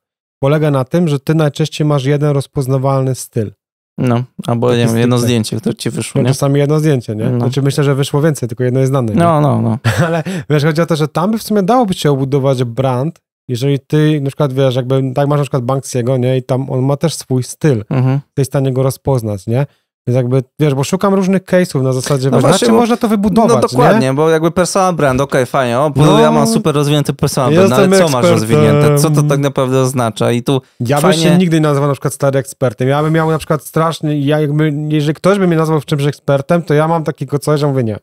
[SPEAKER 2] polega na tym, że ty najczęściej masz jeden rozpoznawalny styl. No,
[SPEAKER 1] albo nie wiem, jedno zdjęcie, które ci wyszło. No, nie?
[SPEAKER 2] Czasami jedno zdjęcie, nie? No. Znaczy myślę, że wyszło więcej, tylko jedno jest znane. No, nie? no, no. no. Ale wiesz, chodzi o to, że tam by w sumie dałoby się obudować brand, jeżeli ty na przykład wiesz, jakby tak masz na przykład Banksiego, nie? I tam on ma też swój styl. Mhm. Jesteś w stanie go rozpoznać, nie? Więc jakby, wiesz, bo szukam różnych case'ów na zasadzie, no właśnie, na można to wybudować, No dokładnie,
[SPEAKER 1] nie? bo jakby personal brand, okej, okay, fajnie, bo no, ja mam super rozwinięty personal brand, no, ale ekspertem. co masz rozwinięte? Co to tak naprawdę oznacza? I tu Ja fajnie... bym się
[SPEAKER 2] nigdy nie nazywał na przykład stary ekspertem. Ja bym miał na przykład straszny, ja jakby, jeżeli ktoś by mnie nazwał w czymś ekspertem, to ja mam takiego coś, że mówię nie.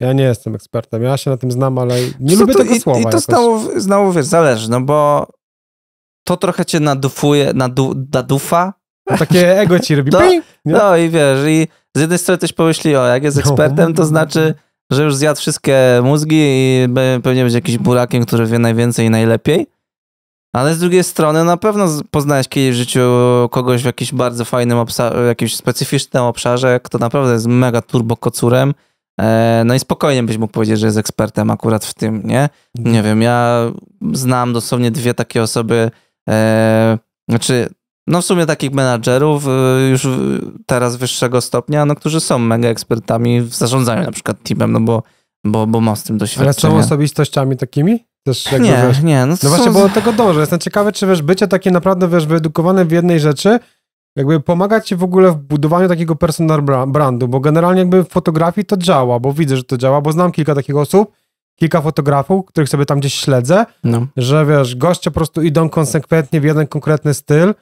[SPEAKER 2] Ja nie jestem ekspertem, ja się na tym znam, ale nie lubię tego i, słowa. I to znowu,
[SPEAKER 1] znowu, wiesz, zależy, no bo to trochę cię nadufuje, nadu, nadufa,
[SPEAKER 2] takie ego ci robi. No,
[SPEAKER 1] no i wiesz, i z jednej strony też pomyśli, o, jak jest no. ekspertem, to znaczy, że już zjadł wszystkie mózgi i pewnie będzie jakiś burakiem, który wie najwięcej i najlepiej. Ale z drugiej strony na pewno poznałeś kiedyś w życiu kogoś w jakimś bardzo fajnym, w jakimś specyficznym obszarze, kto naprawdę jest mega turbo kocurem. E, no i spokojnie byś mógł powiedzieć, że jest ekspertem akurat w tym, nie? Mhm. Nie wiem, ja znam dosłownie dwie takie osoby, e, znaczy no w sumie takich menadżerów y, już teraz wyższego stopnia, no którzy są mega ekspertami w zarządzaniu na przykład teamem, no bo,
[SPEAKER 2] bo, bo mam z tym doświadczenie. Ale są osobistościami takimi? Też jakby, nie, wiesz, nie. No, no właśnie, są... bo do tego dążę. Jestem ciekawy, czy wiesz, bycie takie naprawdę, wiesz, wyedukowane w jednej rzeczy, jakby pomaga ci w ogóle w budowaniu takiego personal brandu, bo generalnie jakby w fotografii to działa, bo widzę, że to działa, bo znam kilka takich osób, kilka fotografów, których sobie tam gdzieś śledzę, no. że wiesz, goście po prostu idą konsekwentnie w jeden konkretny styl,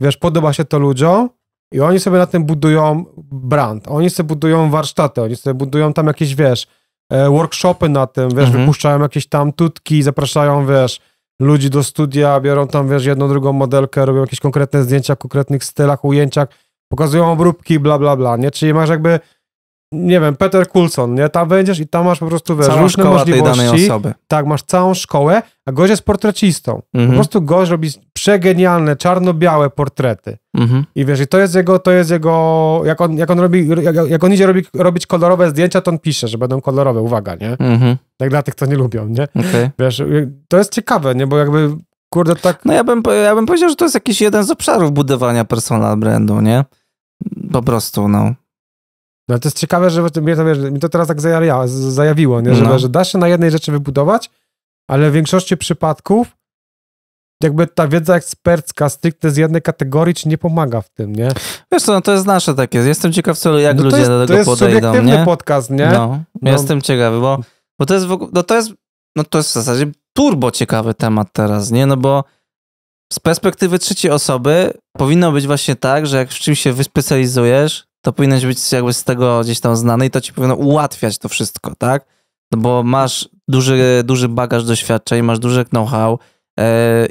[SPEAKER 2] wiesz, podoba się to ludziom i oni sobie na tym budują brand, oni sobie budują warsztaty, oni sobie budują tam jakieś, wiesz, e, workshopy na tym, wiesz, mhm. wypuszczają jakieś tam tutki, zapraszają, wiesz, ludzi do studia, biorą tam, wiesz, jedną, drugą modelkę, robią jakieś konkretne zdjęcia w konkretnych stylach, ujęciach, pokazują obróbki, bla, bla, bla, nie? Czyli masz jakby nie wiem, Peter Coulson, nie? Tam wejdziesz i tam masz po prostu wiesz, różne możliwości. Tak, masz całą szkołę, a gość jest portrecistą. Mhm. Po prostu gość robi przegenialne, czarno-białe portrety. Mhm. I wiesz, i to jest jego, to jest jego, jak on, jak on robi, jak, jak on idzie robi, robić kolorowe zdjęcia, to on pisze, że będą kolorowe, uwaga, nie? Mhm. Tak dla tych, co nie lubią, nie? Okay. Wiesz, to jest ciekawe, nie? Bo jakby Kurde,
[SPEAKER 1] tak. No ja bym, ja bym powiedział, że to jest jakiś jeden z obszarów budowania personal brandu, nie? Po prostu, no.
[SPEAKER 2] No to jest ciekawe, że mnie to, wiesz, to teraz tak zajawia, zajawiło, nie? Że, no. że da się na jednej rzeczy wybudować, ale w większości przypadków jakby ta wiedza ekspercka stricte z jednej kategorii ci nie pomaga w tym, nie?
[SPEAKER 1] Wiesz co, no to jest nasze takie. Jestem ciekaw, co, jak no ludzie jest, do tego podejdą, nie? To jest subiektywny podcast, nie? No, no, jestem ciekawy, bo, bo to, jest w, no to jest no to jest w zasadzie turbo ciekawy temat teraz, nie? No bo z perspektywy trzeciej osoby powinno być właśnie tak, że jak w czymś się wyspecjalizujesz, to powinnaś być jakby z tego gdzieś tam znany i to ci powinno ułatwiać to wszystko, tak? No bo masz duży, duży bagaż doświadczeń, masz duży know-how yy,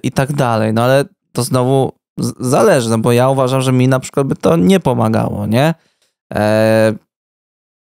[SPEAKER 1] i tak dalej, no ale to znowu zależy, no bo ja uważam, że mi na przykład by to nie pomagało, nie? Yy,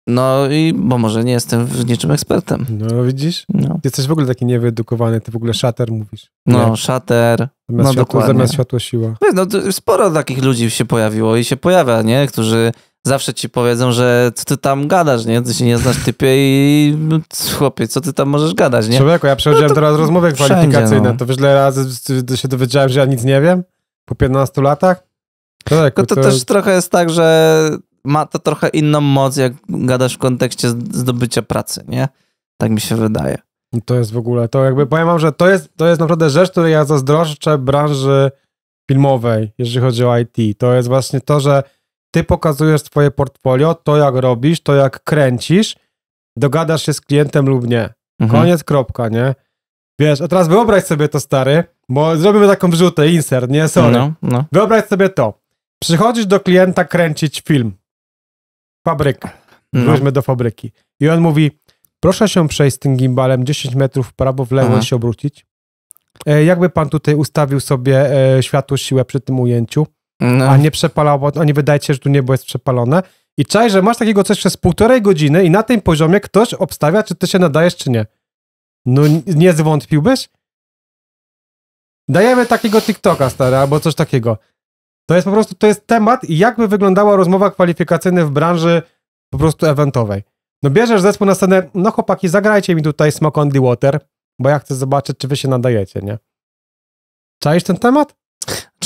[SPEAKER 1] no i bo może nie jestem w niczym
[SPEAKER 2] ekspertem. No widzisz? No. jesteś w ogóle taki niewyedukowany, ty w ogóle szater mówisz. No, nie? No, szater. Zamiast no, światło, dokładnie. zamiast światło siła.
[SPEAKER 1] No, sporo takich ludzi się pojawiło i się pojawia, nie? Którzy zawsze ci powiedzą, że co ty tam gadasz, nie? Ty się nie znasz typie i no, chłopie, co ty tam możesz gadać, nie? Człowieku, ja przechodziłem no teraz rozmowy kwalifikacyjne, no.
[SPEAKER 2] to wiesz, ile razy się dowiedziałem, że ja nic nie wiem po 15 latach? Człowieku, no to, to też
[SPEAKER 1] trochę jest tak, że ma to trochę inną moc, jak gadasz w kontekście zdobycia pracy, nie?
[SPEAKER 2] Tak mi się wydaje. No to jest w ogóle, to jakby powiem wam, że to jest, to jest naprawdę rzecz, której ja zazdroszczę branży filmowej, jeżeli chodzi o IT. To jest właśnie to, że ty pokazujesz swoje portfolio, to jak robisz, to jak kręcisz, dogadasz się z klientem lub nie. Mhm. Koniec, kropka, nie? Wiesz, a teraz wyobraź sobie to, stary, bo zrobimy taką wrzutę, insert, nie? Sorry. No, no. Wyobraź sobie to. Przychodzisz do klienta kręcić film. Fabryka. No. Wróćmy no. do fabryki. I on mówi, proszę się przejść z tym gimbalem 10 metrów w prawo, w lewo Aha. i się obrócić. E, jakby pan tutaj ustawił sobie e, światło siłę przy tym ujęciu? no. a nie przepalało, bo oni wydaje się, że tu niebo jest przepalone. I czaj, że masz takiego coś przez półtorej godziny i na tym poziomie ktoś obstawia, czy ty się nadajesz, czy nie. No nie zwątpiłbyś? Dajemy takiego TikToka, stary, albo coś takiego. To jest po prostu, to jest temat i jakby wyglądała rozmowa kwalifikacyjna w branży po prostu eventowej. No bierzesz zespół na scenę, no chłopaki, zagrajcie mi tutaj Smoke on the Water, bo ja chcę zobaczyć, czy wy się nadajecie, nie? Czaisz ten temat?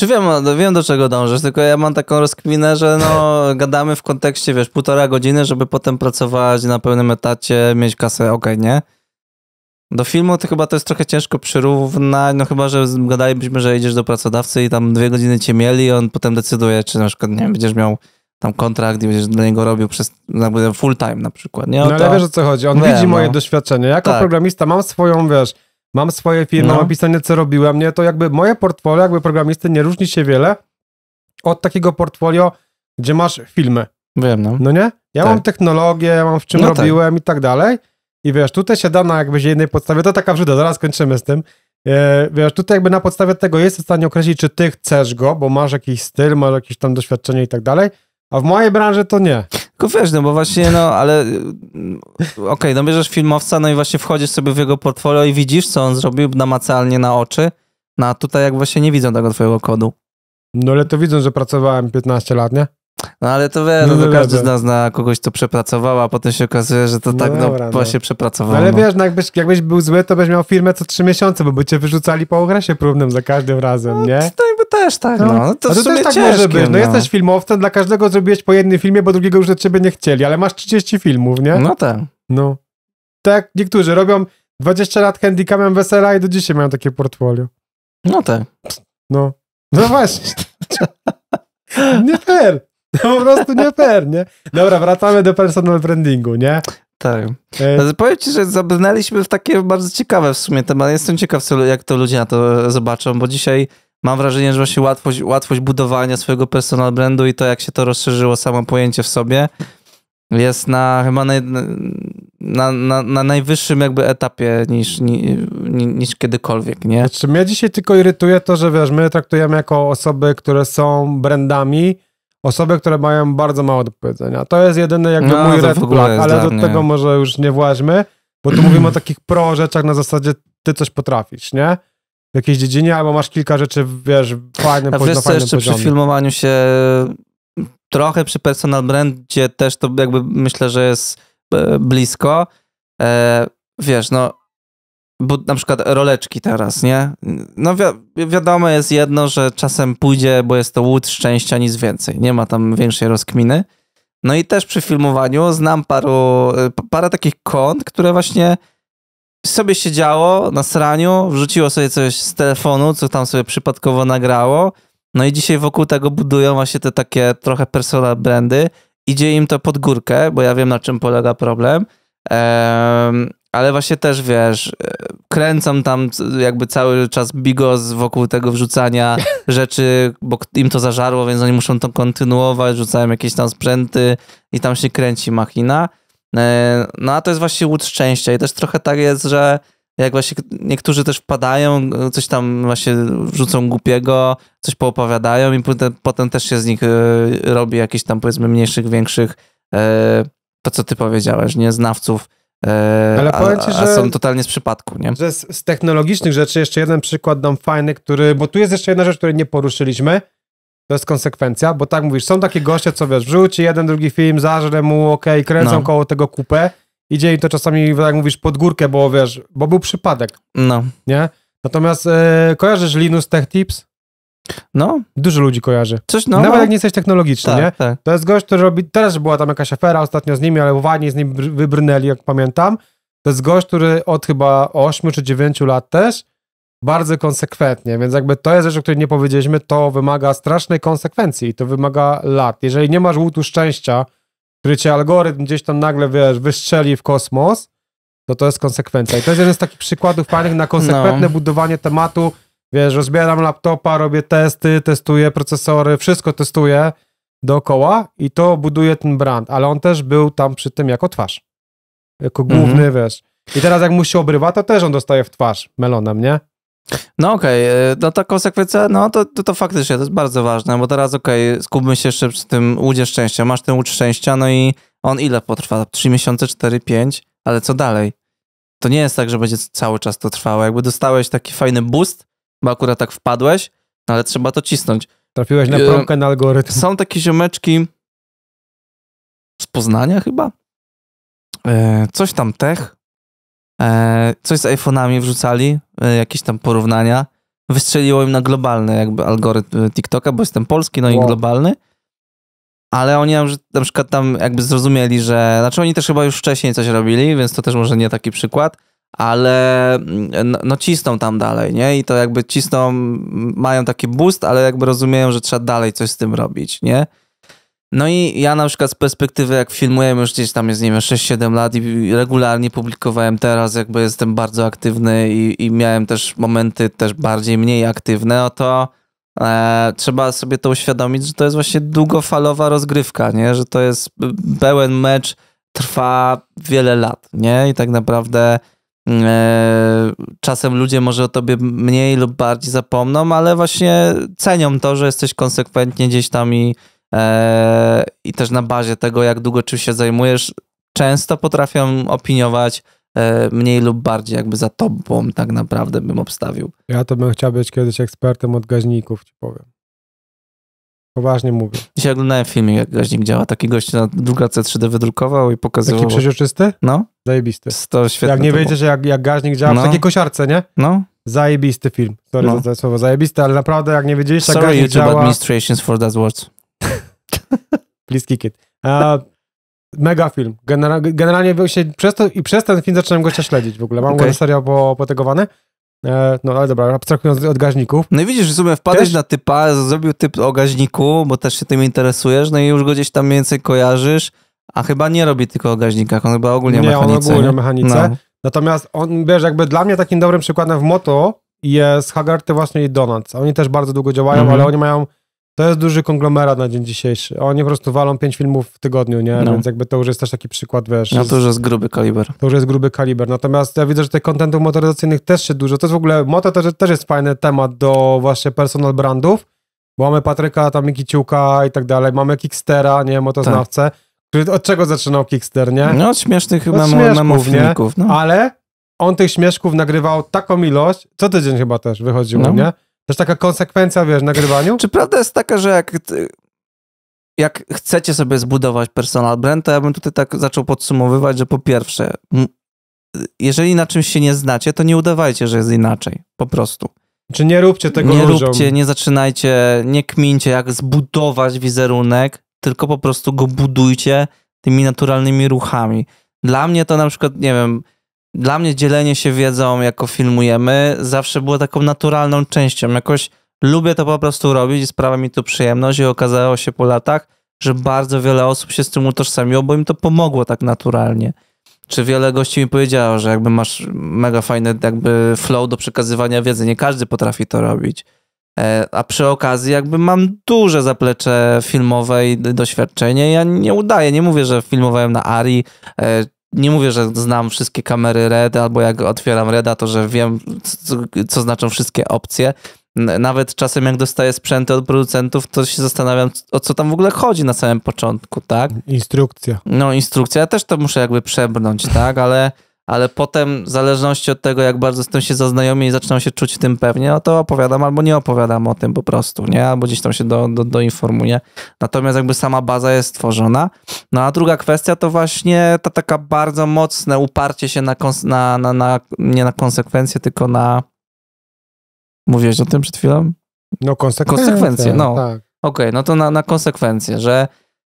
[SPEAKER 1] Znaczy wiem, no, wiem do czego dążysz, tylko ja mam taką rozkminę, że no gadamy w kontekście, wiesz, półtora godziny, żeby potem pracować na pełnym etacie, mieć kasę, okej, okay, nie? Do filmu to chyba to jest trochę ciężko przyrównać, no chyba, że gadalibyśmy, że idziesz do pracodawcy i tam dwie godziny cię mieli i on potem decyduje, czy na przykład, nie wiem, będziesz miał tam kontrakt i będziesz dla niego robił przez full time na przykład, nie? no ale wiesz o co chodzi, on wiem, widzi moje no. doświadczenie. Jako tak.
[SPEAKER 2] programista mam swoją, wiesz, mam swoje firmy, no. mam pisanie, co robiłem, nie? To jakby moje portfolio, jakby programisty, nie różni się wiele od takiego portfolio, gdzie masz filmy. Wiem, no. No nie? Ja tak. mam technologię, ja mam w czym no tak. robiłem tak. i tak dalej. I wiesz, tutaj się da na jakby jednej podstawie, to taka wrzuda. zaraz kończymy z tym. E, wiesz, tutaj jakby na podstawie tego jest w stanie określić, czy ty chcesz go, bo masz jakiś styl, masz jakieś tam doświadczenie i tak dalej, a w mojej branży to nie. Tylko wiesz, no bo właśnie, no ale mm, okej, okay, no bierzesz filmowca,
[SPEAKER 1] no i właśnie wchodzisz sobie w jego portfolio i widzisz, co on zrobił namacalnie na oczy, no a tutaj jak właśnie nie widzą tego twojego kodu.
[SPEAKER 2] No ale to widzą, że pracowałem 15 lat, nie? No ale to wiesz, no, no, no, no każdy z no.
[SPEAKER 1] nas na kogoś to przepracował, a potem się okazuje, że to no, tak no, właśnie przepracowało. ale wiesz,
[SPEAKER 2] no, jakbyś, jakbyś był zły, to byś miał firmę co trzy miesiące, bo by cię wyrzucali po okresie próbnym za każdym razem, nie? To jakby też tak, no. no to, a to też tak ciężkie, może być. No, jesteś filmowcem, dla każdego zrobiłeś po jednym filmie, bo drugiego już od ciebie nie chcieli, ale masz 30 filmów, nie? No tak. No. Tak, niektórzy robią 20 lat handicapem wesela i do dzisiaj mają takie portfolio. No tak. No. No właśnie. nie fair. No po prostu nie fair, nie? Dobra, wracamy do personal brandingu, nie? Tak. E... No, powiem ci, że
[SPEAKER 1] zabrnęliśmy w takie bardzo ciekawe w sumie temat. Jestem ciekaw, jak to ludzie na to e, zobaczą, bo dzisiaj mam wrażenie, że właśnie łatwość, łatwość budowania swojego personal brandu i to, jak się to rozszerzyło samo pojęcie w sobie, jest na chyba naj na, na, na najwyższym jakby etapie niż, niż kiedykolwiek,
[SPEAKER 2] nie? Znaczy mnie dzisiaj tylko irytuje to, że wiesz, my traktujemy jako osoby, które są brandami, osoby, które mają bardzo mało do powiedzenia. To jest jedyny jakby no, mój red flag, ale do tego może już nie właźmy, bo tu mówimy o takich pro rzeczach na zasadzie ty coś potrafisz, nie? W jakiejś dziedzinie, albo masz kilka rzeczy, wiesz, fajne, A wiesz co, jeszcze poziomie. przy
[SPEAKER 1] filmowaniu się trochę przy personal brandzie też to jakby myślę, że jest e, blisko. E, wiesz, no bo na przykład roleczki teraz, nie? No wi wiadomo jest jedno, że czasem pójdzie, bo jest to łód szczęścia, nic więcej. Nie ma tam większej rozkminy. No i też przy filmowaniu znam paru, y, parę takich kont, które właśnie sobie siedziało na sraniu, wrzuciło sobie coś z telefonu, co tam sobie przypadkowo nagrało. No i dzisiaj wokół tego budują właśnie te takie trochę personal brandy. Idzie im to pod górkę, bo ja wiem na czym polega problem. Ehm, ale właśnie też wiesz, e, kręcą tam jakby cały czas bigos wokół tego wrzucania rzeczy, bo im to zażarło, więc oni muszą to kontynuować, rzucają jakieś tam sprzęty i tam się kręci machina. E, no a to jest właśnie łód szczęścia i też trochę tak jest, że jak właśnie niektórzy też wpadają, e, coś tam właśnie rzucą głupiego, coś poopowiadają i potem, potem też się z nich robi jakichś tam powiedzmy mniejszych, większych, to co ty powiedziałeś, nie, znawców E, Ale a, powiem ci, że, są totalnie z przypadku, nie?
[SPEAKER 2] Że z, z, technologicznych rzeczy jeszcze jeden przykład dam fajny, który, bo tu jest jeszcze jedna rzecz, której nie poruszyliśmy, to jest konsekwencja, bo tak mówisz, są takie goście, co wiesz, wrzuci jeden, drugi film, zażre mu, okej, okay, kręcą no. koło tego kupę, idzie im to czasami, tak mówisz, pod górkę, bo wiesz, bo był przypadek. No. Nie? Natomiast e, kojarzysz Linus Tech Tips? No. Dużo ludzi kojarzy. Coś, no, Nawet no. jak nie jesteś technologiczny, tak, nie? Tak. To jest gość, który robi... Teraz była tam jakaś afera ostatnio z nimi, ale uwagi z nim wybrnęli, jak pamiętam. To jest gość, który od chyba 8 czy 9 lat też bardzo konsekwentnie, więc jakby to jest rzecz, o której nie powiedzieliśmy, to wymaga strasznej konsekwencji i to wymaga lat. Jeżeli nie masz łutu szczęścia, który cię algorytm gdzieś tam nagle, wiesz, wystrzeli w kosmos, to to jest konsekwencja. I to jest jeden z takich przykładów fajnych na konsekwentne no. budowanie tematu, Wiesz, rozbieram laptopa, robię testy, testuję procesory, wszystko testuję dookoła i to buduje ten brand, ale on też był tam przy tym jako twarz. Jako mhm. główny, wiesz. I teraz jak mu się obrywa, to też on dostaje w twarz melonem, nie? No okej, okay. E, no ta
[SPEAKER 1] konsekwencja, no to, to, to, faktycznie to jest bardzo ważne, bo teraz okej, okay, skupmy się jeszcze przy tym łudzie szczęścia. Masz ten łódź szczęścia, no i on ile potrwa? 3 miesiące, 4, 5? Ale co dalej? To nie jest tak, że będzie cały czas to trwało. Jakby dostałeś taki fajny boost, bo akurat tak wpadłeś, no ale trzeba to cisnąć. Trafiłeś na promkę yy, na algorytm. Są takie ziomeczki z Poznania chyba? E, coś tam tech. E, coś z iPhone'ami wrzucali, e, jakieś tam porównania. Wystrzeliło im na globalny jakby algorytm TikToka, bo jestem polski, no wow. i globalny. Ale oni na przykład tam jakby zrozumieli, że... Znaczy oni też chyba już wcześniej coś robili, więc to też może nie taki przykład ale mm, no, no, cisną tam dalej, nie? I to jakby cisną, mają taki boost, ale jakby rozumieją, że trzeba dalej coś z tym robić, nie? No i ja na przykład z perspektywy, jak filmuję już gdzieś tam jest, nie wiem, 6-7 lat i regularnie publikowałem teraz, jakby jestem bardzo aktywny i, i miałem też momenty też bardziej, mniej aktywne, no to e, trzeba sobie to uświadomić, że to jest właśnie długofalowa rozgrywka, nie? Że to jest y, pełen mecz, trwa wiele lat, nie? I tak naprawdę Mm, e, czasem ludzie może o tobie mniej lub bardziej zapomną, ale właśnie cenią to, że jesteś konsekwentnie gdzieś tam i, e, i też na bazie tego, jak długo czymś się zajmujesz, często potrafią opiniować e, mniej lub bardziej jakby za tobą tak naprawdę bym obstawił.
[SPEAKER 2] Ja to bym chciał być kiedyś ekspertem od gaźników, ci powiem. Poważnie mówię.
[SPEAKER 1] Dzisiaj oglądałem film, jak gaźnik działa. Taki gość na druga C3D wydrukował i pokazywał. Taki przeźroczysty?
[SPEAKER 2] No. Zajebisty.
[SPEAKER 1] To świetne jak nie wiecie, że jak, jak gaźnik działa no. w takiej
[SPEAKER 2] kosiarce, nie? No. Zajebisty film. Sorry no. za to słowo zajebisty, ale naprawdę jak nie wiedzieliście, jak gaźnik działa... Sorry
[SPEAKER 1] administrations for that words. Please kick
[SPEAKER 2] it. Uh, Mega film. Genera generalnie się przez to, i przez ten film zacząłem gościa śledzić w ogóle. Mam okay. go serio po, E, no ale dobra, abstrahując od gaźników. No i widzisz,
[SPEAKER 1] w sumie wpadłeś też? na typa, zrobił typ o gaźniku, bo też się tym interesujesz, no i już go gdzieś tam więcej kojarzysz, a chyba nie robi tylko o gaźnikach, on chyba ogólnie nie, mechanice. Nie, on ogólnie o mechanice. No.
[SPEAKER 2] Natomiast on, wiesz, jakby dla mnie takim dobrym przykładem w moto jest Hagarty właśnie i Donuts. Oni też bardzo długo działają, mhm. ale oni mają to jest duży konglomerat na dzień dzisiejszy. Oni po prostu walą pięć filmów w tygodniu, nie? No. Więc jakby to już jest też taki przykład, wiesz. No to już jest gruby kaliber. To już jest gruby kaliber. Natomiast ja widzę, że tych kontentów motoryzacyjnych też się dużo. To jest w ogóle, moto też, też jest fajny temat do właśnie personal brandów, bo mamy Patryka, tam Kiciuka i tak dalej. Mamy Kickstera, nie? Motoznawcę. Tak. Od czego zaczynał Kickster, nie? No od śmiesznych od memo, No. Ale on tych śmieszków nagrywał taką ilość, co tydzień chyba też wychodziło, no. nie? jest taka konsekwencja, wiesz, nagrywaniu? Czy prawda jest taka, że jak, jak chcecie sobie
[SPEAKER 1] zbudować personal brand, to ja bym tutaj tak zaczął podsumowywać, że po pierwsze, jeżeli na czymś się nie znacie, to nie udawajcie, że jest inaczej. Po prostu. Czy nie róbcie tego Nie ludziom. róbcie, nie zaczynajcie, nie kmincie, jak zbudować wizerunek, tylko po prostu go budujcie tymi naturalnymi ruchami. Dla mnie to na przykład, nie wiem, dla mnie dzielenie się wiedzą, jako filmujemy, zawsze było taką naturalną częścią. Jakoś lubię to po prostu robić i sprawia mi tu przyjemność i okazało się po latach, że bardzo wiele osób się z tym utożsamiło, bo im to pomogło tak naturalnie. Czy wiele gości mi powiedziało, że jakby masz mega fajny jakby flow do przekazywania wiedzy, nie każdy potrafi to robić. E, a przy okazji jakby mam duże zaplecze filmowe i doświadczenie. Ja nie udaję, nie mówię, że filmowałem na Ari e, nie mówię, że znam wszystkie kamery Red, albo jak otwieram Reda, to że wiem, co, co znaczą wszystkie opcje. Nawet czasem jak dostaję sprzęty od producentów, to się zastanawiam, o co tam w ogóle chodzi na samym początku,
[SPEAKER 2] tak? Instrukcja.
[SPEAKER 1] No, instrukcja. Ja też to muszę jakby przebrnąć, tak? Ale ale potem w zależności od tego, jak bardzo z tym się zaznajomi i zaczną się czuć w tym pewnie, no to opowiadam albo nie opowiadam o tym po prostu, nie? Albo gdzieś tam się do, do, doinformuję. Natomiast jakby sama baza jest tworzona. No a druga kwestia to właśnie ta taka bardzo mocne uparcie się na, na, na, na nie na konsekwencje, tylko na... Mówiłeś o tym przed chwilą?
[SPEAKER 2] No konsekwencje. Konsekwencje, no. Tak.
[SPEAKER 1] Okej, okay, no to na, na konsekwencje, że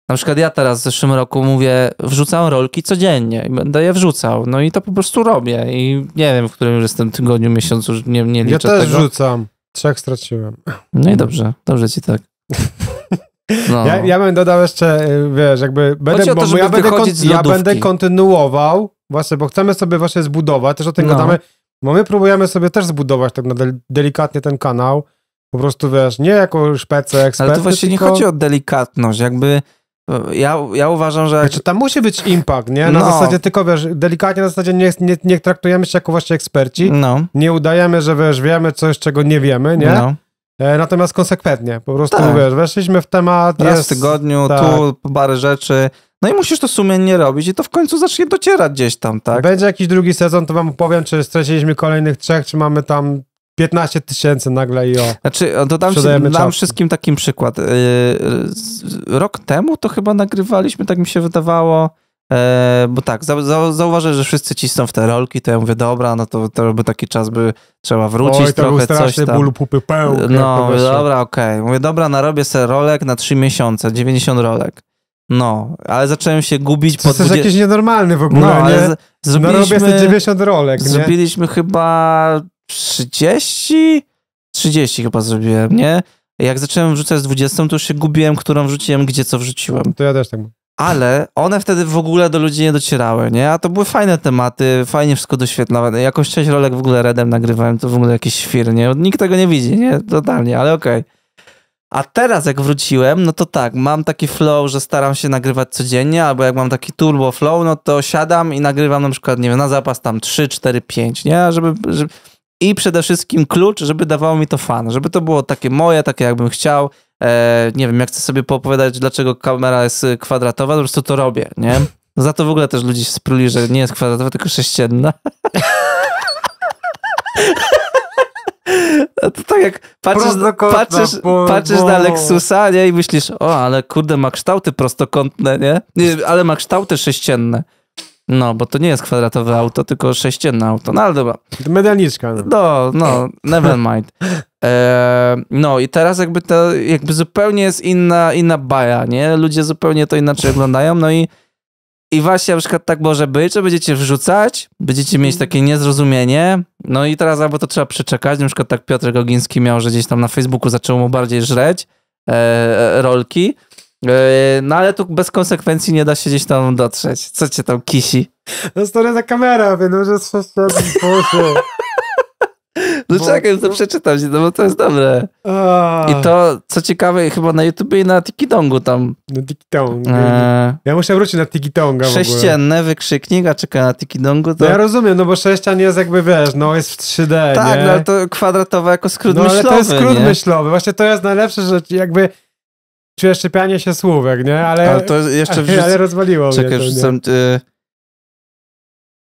[SPEAKER 1] na przykład ja teraz w zeszłym roku mówię, wrzucam rolki codziennie i będę je wrzucał. No i to po prostu robię i nie wiem, w którym już jestem tygodniu, miesiącu, nie, nie liczę Ja też tego.
[SPEAKER 2] Trzech straciłem. No i dobrze, dobrze ci tak. No. Ja, ja bym dodał jeszcze, y, wiesz, jakby będę, bo, ja, będę kon, ja będę kontynuował, właśnie, bo chcemy sobie właśnie zbudować, też o tym no. gadamy, bo my próbujemy sobie też zbudować tak na delikatnie ten kanał, po prostu wiesz, nie jako szpece, ekspert. Ale to właśnie tylko... nie chodzi o
[SPEAKER 1] delikatność, jakby ja,
[SPEAKER 2] ja uważam, że. Znaczy, tam musi być impact, nie? Na no. zasadzie tylko wiesz, delikatnie na zasadzie nie, nie, nie traktujemy się jako właśnie eksperci. No. Nie udajemy, że wiesz, wiemy coś, czego nie wiemy, nie? No. E, natomiast konsekwentnie, po prostu tak. wiesz, weszliśmy w temat. Raz jest... w tygodniu, tak. tu parę rzeczy. No i musisz to sumiennie robić i to w końcu zacznie docierać gdzieś tam, tak? Będzie jakiś drugi sezon, to wam powiem, czy straciliśmy kolejnych trzech, czy mamy tam 15 tysięcy nagle i o. Znaczy, się, dam
[SPEAKER 1] wszystkim takim przykład. Y, rok temu to chyba nagrywaliśmy, tak mi się wydawało. E, bo tak, zauważyłem, że wszyscy ci są w te rolki, to ja mówię, dobra, no to, to by taki czas by trzeba wrócić Oj, to trochę, coś tam. ból pupy pełk. No, dobra, okej. Okay. Mówię, dobra, narobię sobie rolek na 3 miesiące, 90 rolek. No, ale zacząłem się gubić. To jest 20... jakiś
[SPEAKER 2] nienormalny w ogóle, no, ale nie? Z, zrobiliśmy, 90
[SPEAKER 1] rolek, Zrobiliśmy chyba 30? 30 chyba zrobiłem, nie? Jak zacząłem wrzucać z 20, to już się gubiłem, którą wrzuciłem, gdzie co wrzuciłem. To ja też tak mam. Ale one wtedy w ogóle do ludzi nie docierały, nie? A to były fajne tematy, fajnie wszystko doświetlane. Jakąś część rolek w ogóle Redem nagrywałem, to w ogóle jakiś świr, nie? Nikt tego nie widzi, nie? Totalnie, ale okej. Okay. A teraz jak wróciłem, no to tak, mam taki flow, że staram się nagrywać codziennie, albo jak mam taki turbo flow, no to siadam i nagrywam na przykład, nie wiem, na zapas tam 3, 4, 5, nie? Żeby, żeby i przede wszystkim klucz, żeby dawało mi to fan, żeby to było takie moje, takie jakbym chciał. E, nie wiem, jak chcę sobie poopowiadać, dlaczego kamera jest y, kwadratowa, to po prostu to robię, nie? No za to w ogóle też ludzie się spruli, że nie jest kwadratowa, tylko sześcienna. To tak jak patrzysz, patrzysz, bo, patrzysz na Lexusa nie? i myślisz, o, ale kurde, ma kształty prostokątne, nie? nie ale ma kształty sześcienne. No, bo to nie jest kwadratowe auto, tylko sześcienne auto. No ale dobra.
[SPEAKER 2] Medalniczka. No, no, no never
[SPEAKER 1] mind. E, no i teraz jakby to, jakby zupełnie jest inna, inna baja, nie? Ludzie zupełnie to inaczej oglądają, no i i właśnie na przykład tak może być, że będziecie wrzucać, będziecie mieć takie niezrozumienie, no i teraz albo to trzeba przeczekać, na przykład tak Piotr Gogiński miał, że gdzieś tam na Facebooku zaczęło mu bardziej żreć e, e rolki, E, no ale tu bez konsekwencji nie da się gdzieś tam dotrzeć. Co cię tam kisi?
[SPEAKER 2] No stary za kamera, no że Boże. No bo... czekaj, to
[SPEAKER 1] przeczytam się, no bo to jest dobre. I to, co ciekawe, chyba na YouTube i na TikiDongu tam. Na TikiDongu. E. Ja muszę wrócić na TikiDonga Sześcienne wykrzyknik, a czeka na TikiDongu No ja
[SPEAKER 2] rozumiem, no bo sześcian jest jakby, wiesz, no jest w 3D, Tak, no to kwadratowe jako skrót myślowy, No ale to jest skrót myślowy, właśnie to jest najlepsze, że jakby Czuję szczepianie się słówek, nie? Ale, ale to jeszcze wrzuc... ale rozwaliło Czekaj, mnie to, rzucam,
[SPEAKER 1] y...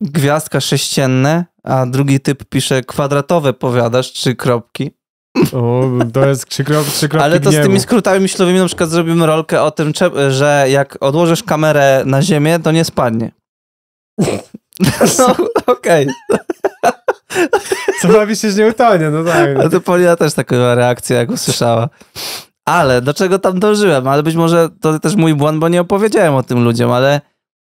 [SPEAKER 1] Gwiazdka sześcienne, a drugi typ pisze kwadratowe powiadasz, trzy kropki. O,
[SPEAKER 2] to jest trzy, krop, kropki Ale to gniewu. z tymi
[SPEAKER 1] skrótami myślowymi na przykład zrobimy rolkę o tym, że jak odłożysz kamerę na ziemię, to nie spadnie. No, okej. Okay. Co robi się że nie utonie, no tak. A to Polina też taka reakcja, jak usłyszała. Ale do czego tam dążyłem? Ale być może to też mój błąd, bo nie opowiedziałem o tym ludziom, ale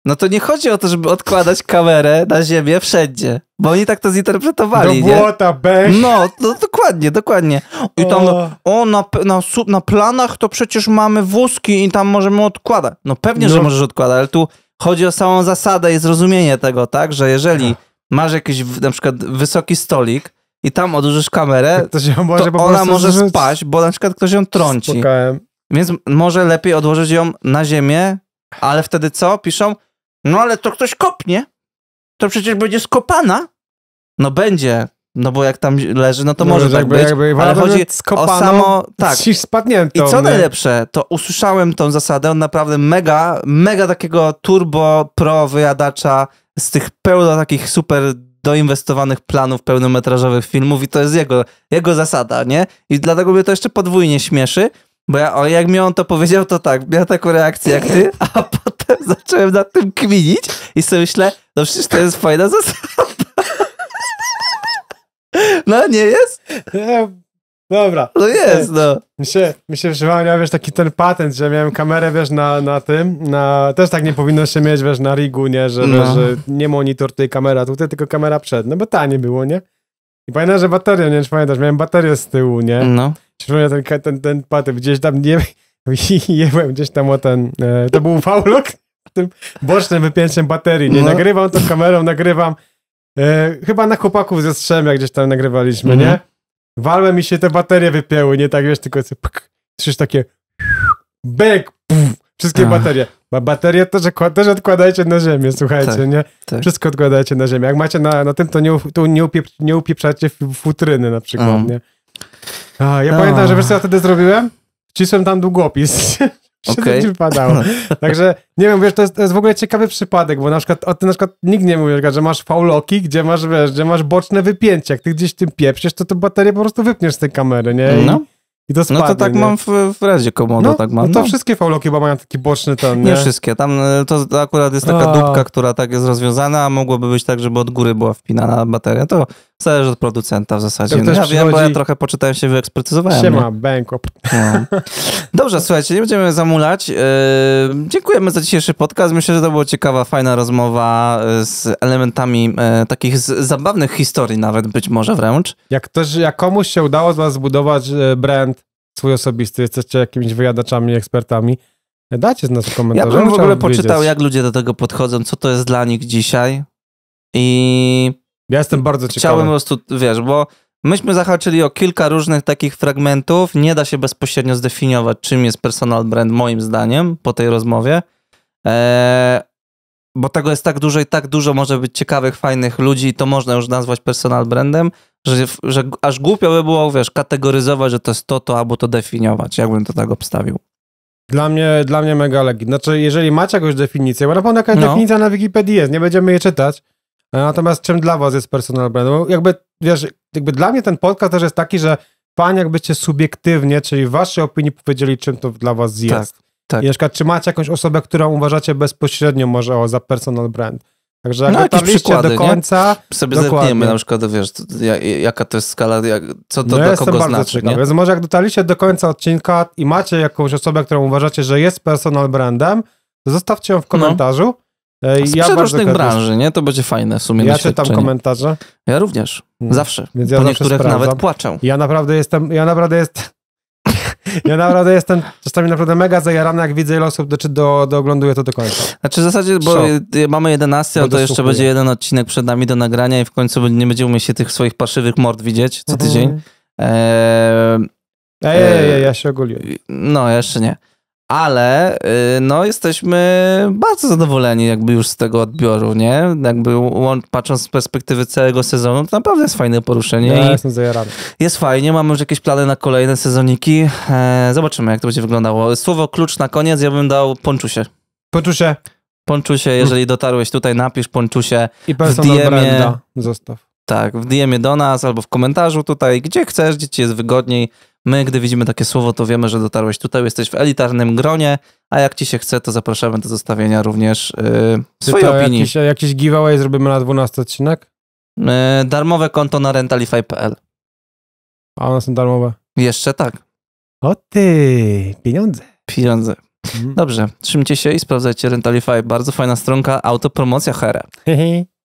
[SPEAKER 1] no to nie chodzi o to, żeby odkładać kamerę na ziemię wszędzie, bo oni tak to zinterpretowali, Do no błota, bez. No, no, dokładnie, dokładnie. I tam, o, o na, na, na, planach to przecież mamy wózki i tam możemy odkładać. No pewnie, no. że możesz odkładać, ale tu chodzi o samą zasadę i zrozumienie tego, tak, że jeżeli tak. masz jakiś na przykład wysoki stolik, i tam odłożysz kamerę, może to ona może spać, spaść, bo na przykład ktoś ją trąci. Spokałem. Więc może lepiej odłożyć ją na ziemię, ale wtedy co? Piszą, no ale to ktoś kopnie. To przecież będzie skopana. No będzie, no bo jak tam leży, no to no, może tak jakby, być, jakby, ale chodzi skopano, o samo... Tak. I co najlepsze, to usłyszałem tą zasadę, on naprawdę mega, mega takiego turbo pro wyjadacza z tych pełno takich super doinwestowanych planów pełnometrażowych filmów i to jest jego, jego zasada, nie? I dlatego mnie to jeszcze podwójnie śmieszy, bo ja, o, jak mi on to powiedział, to tak, miał taką reakcję jak ty, a potem zacząłem nad tym kminić i sobie myślę, no przecież to jest fajna zasada.
[SPEAKER 2] No nie jest? Dobra. No jest, no. Mi się, mi się przypomniał, wiesz, taki ten patent, że miałem kamerę, wiesz, na, na tym, na, też tak nie powinno się mieć, wiesz, na rigu, nie, że, no. że nie monitor tej kamera tutaj, tylko kamera przed, no bo tanie było, nie? I pamiętam, że bateria, nie wiem, czy pamiętasz, miałem baterię z tyłu, nie? No. Przypomniał ten, ten, ten patent, gdzieś tam, nie, jebłem gdzieś tam o ten, e, to był faulok tym bocznym wypięciem baterii, nie? No. Nagrywam to kamerą, nagrywam, e, chyba na chłopaków ze Strzemia gdzieś tam nagrywaliśmy, mhm. nie? Walłem mi się te baterie wypięły, nie tak wiesz, tylko pk, słyszysz takie bek, wszystkie Ach. baterie. baterie też, też odkładajcie na ziemię, słuchajcie, tak, nie? Tak. Wszystko odkładajcie na ziemię. Jak macie na, na tym, to nie, to nie, nie upieprzacie futryny na przykład, um. nie? A, ja pamiętam, że wiesz co ja wtedy zrobiłem? Wcisłem tam długopis. Okay. Się wypadało. Także nie wiem, wiesz, to jest, to jest, w ogóle ciekawy przypadek, bo na przykład o tym na przykład nikt nie mówi, że masz fauloki, gdzie masz, wiesz, gdzie masz boczne wypięcie. Jak ty gdzieś tym pieprzysz, to tę baterię po prostu wypniesz z tej kamery, nie? I, no. I to spadnie, no to tak nie? mam w, w
[SPEAKER 1] Redzie Komodo, no, tak mam. No to no. wszystkie
[SPEAKER 2] fauloki chyba mają taki boczny ten, nie? nie? wszystkie,
[SPEAKER 1] tam e, to akurat jest taka a. dupka, która tak jest rozwiązana, a mogłoby być tak, żeby od góry była wpinana bateria. To zależy od producenta w zasadzie. No ja przychodzi... wiem, bo ja trochę poczytałem się, wyekspertyzowałem. Siema, bęko. No. Dobrze, słuchajcie, nie będziemy zamulać. Yy, dziękujemy za dzisiejszy podcast. Myślę, że to była ciekawa, fajna rozmowa e, z elementami takich z, zabawnych historii nawet być może
[SPEAKER 2] wręcz. Jak, też, jak komuś się udało z was zbudować brand swój osobisty, jesteście jakimiś wyjadaczami, ekspertami, dacie z nas komentarze. Ja bym w ogóle poczytał, wiedzieć. jak
[SPEAKER 1] ludzie do tego podchodzą, co to jest dla nich dzisiaj i... Ja jestem bardzo ciekawy. Chciałbym po prostu, wiesz, bo myśmy zahaczyli o kilka różnych takich fragmentów. Nie da się bezpośrednio zdefiniować, czym jest personal brand, moim zdaniem, po tej rozmowie. Eee, bo tego jest tak dużo i tak dużo może być ciekawych, fajnych ludzi i to można już nazwać personal brandem, że, że aż głupio by było, wiesz, kategoryzować, że to jest to, to albo to definiować, jakbym to tak obstawił.
[SPEAKER 2] Dla mnie, dla mnie mega legit. Znaczy, jeżeli macie jakąś definicję, bo na pewno jakaś no. definicja na Wikipedii jest, nie będziemy jej czytać. E, natomiast czym dla was jest personal brand? Bo jakby, wiesz, jakby dla mnie ten podcast też jest taki, że pan jakbyście subiektywnie, czyli w waszej opinii powiedzieli, czym to dla was tak. jest. Tak. Tak. I na przykład, czy macie jakąś osobę, którą uważacie bezpośrednio może o, za personal brand? Także jak no, dotarliście do końca... Nie? Sobie dokładnie. zetniemy na
[SPEAKER 1] przykład, wiesz, jaka to jest skala, jak, co to no, dla kogo znaczy. Ciekawy, nie? Więc może
[SPEAKER 2] jak dotarliście do końca odcinka i macie jakąś osobę, którą uważacie, że jest personal brandem, to zostawcie ją w no. komentarzu. No. Z ja różnych branży, nie? To będzie fajne w sumie. Ja czytam komentarze. Ja również. Mm. Zawsze. Więc ja po zawsze niektórych sprawdzam. nawet płaczę. Ja naprawdę jestem, ja naprawdę jest, ja naprawdę jestem czasami naprawdę mega zajarany, jak widzę ile osób do, do, ogląduję to do końca. Znaczy w zasadzie, bo Show. Y, mamy 11, ale to jeszcze będzie
[SPEAKER 1] jeden odcinek przed nami do nagrania i w końcu nie będziemy umieć się tych swoich paszywych mord widzieć co tydzień. Mhm. Eee, e, ja się ogoliłem. No, jeszcze nie ale y, no jesteśmy bardzo zadowoleni jakby już z tego odbioru, nie? Jakby patrząc z perspektywy całego sezonu, to naprawdę jest fajne poruszenie. Ja jestem zajarany. Jest fajnie, mamy już jakieś plany na kolejne sezoniki. E, zobaczymy, jak to będzie wyglądało. Słowo klucz na koniec, ja bym dał Ponczusie. Ponczusie. Ponczusie, jeżeli dotarłeś tutaj, napisz Ponczusie. I personal zostaw. Tak, w DM-ie do nas albo w komentarzu tutaj, gdzie chcesz, gdzie ci jest wygodniej. My, gdy widzimy takie słowo, to wiemy, że dotarłeś tutaj, jesteś w elitarnym gronie, a jak ci się chce, to zapraszamy do zostawienia również yy, swojej opinii. Jakiś,
[SPEAKER 2] jakiś giveaway zrobimy na 12 odcinek?
[SPEAKER 1] Yy, darmowe konto na rentalify.pl. A one są darmowe? Jeszcze tak. O ty, pieniądze. Pieniądze. Mhm. Dobrze, trzymcie się i sprawdzajcie Rentalify. Bardzo fajna stronka, autopromocja Here.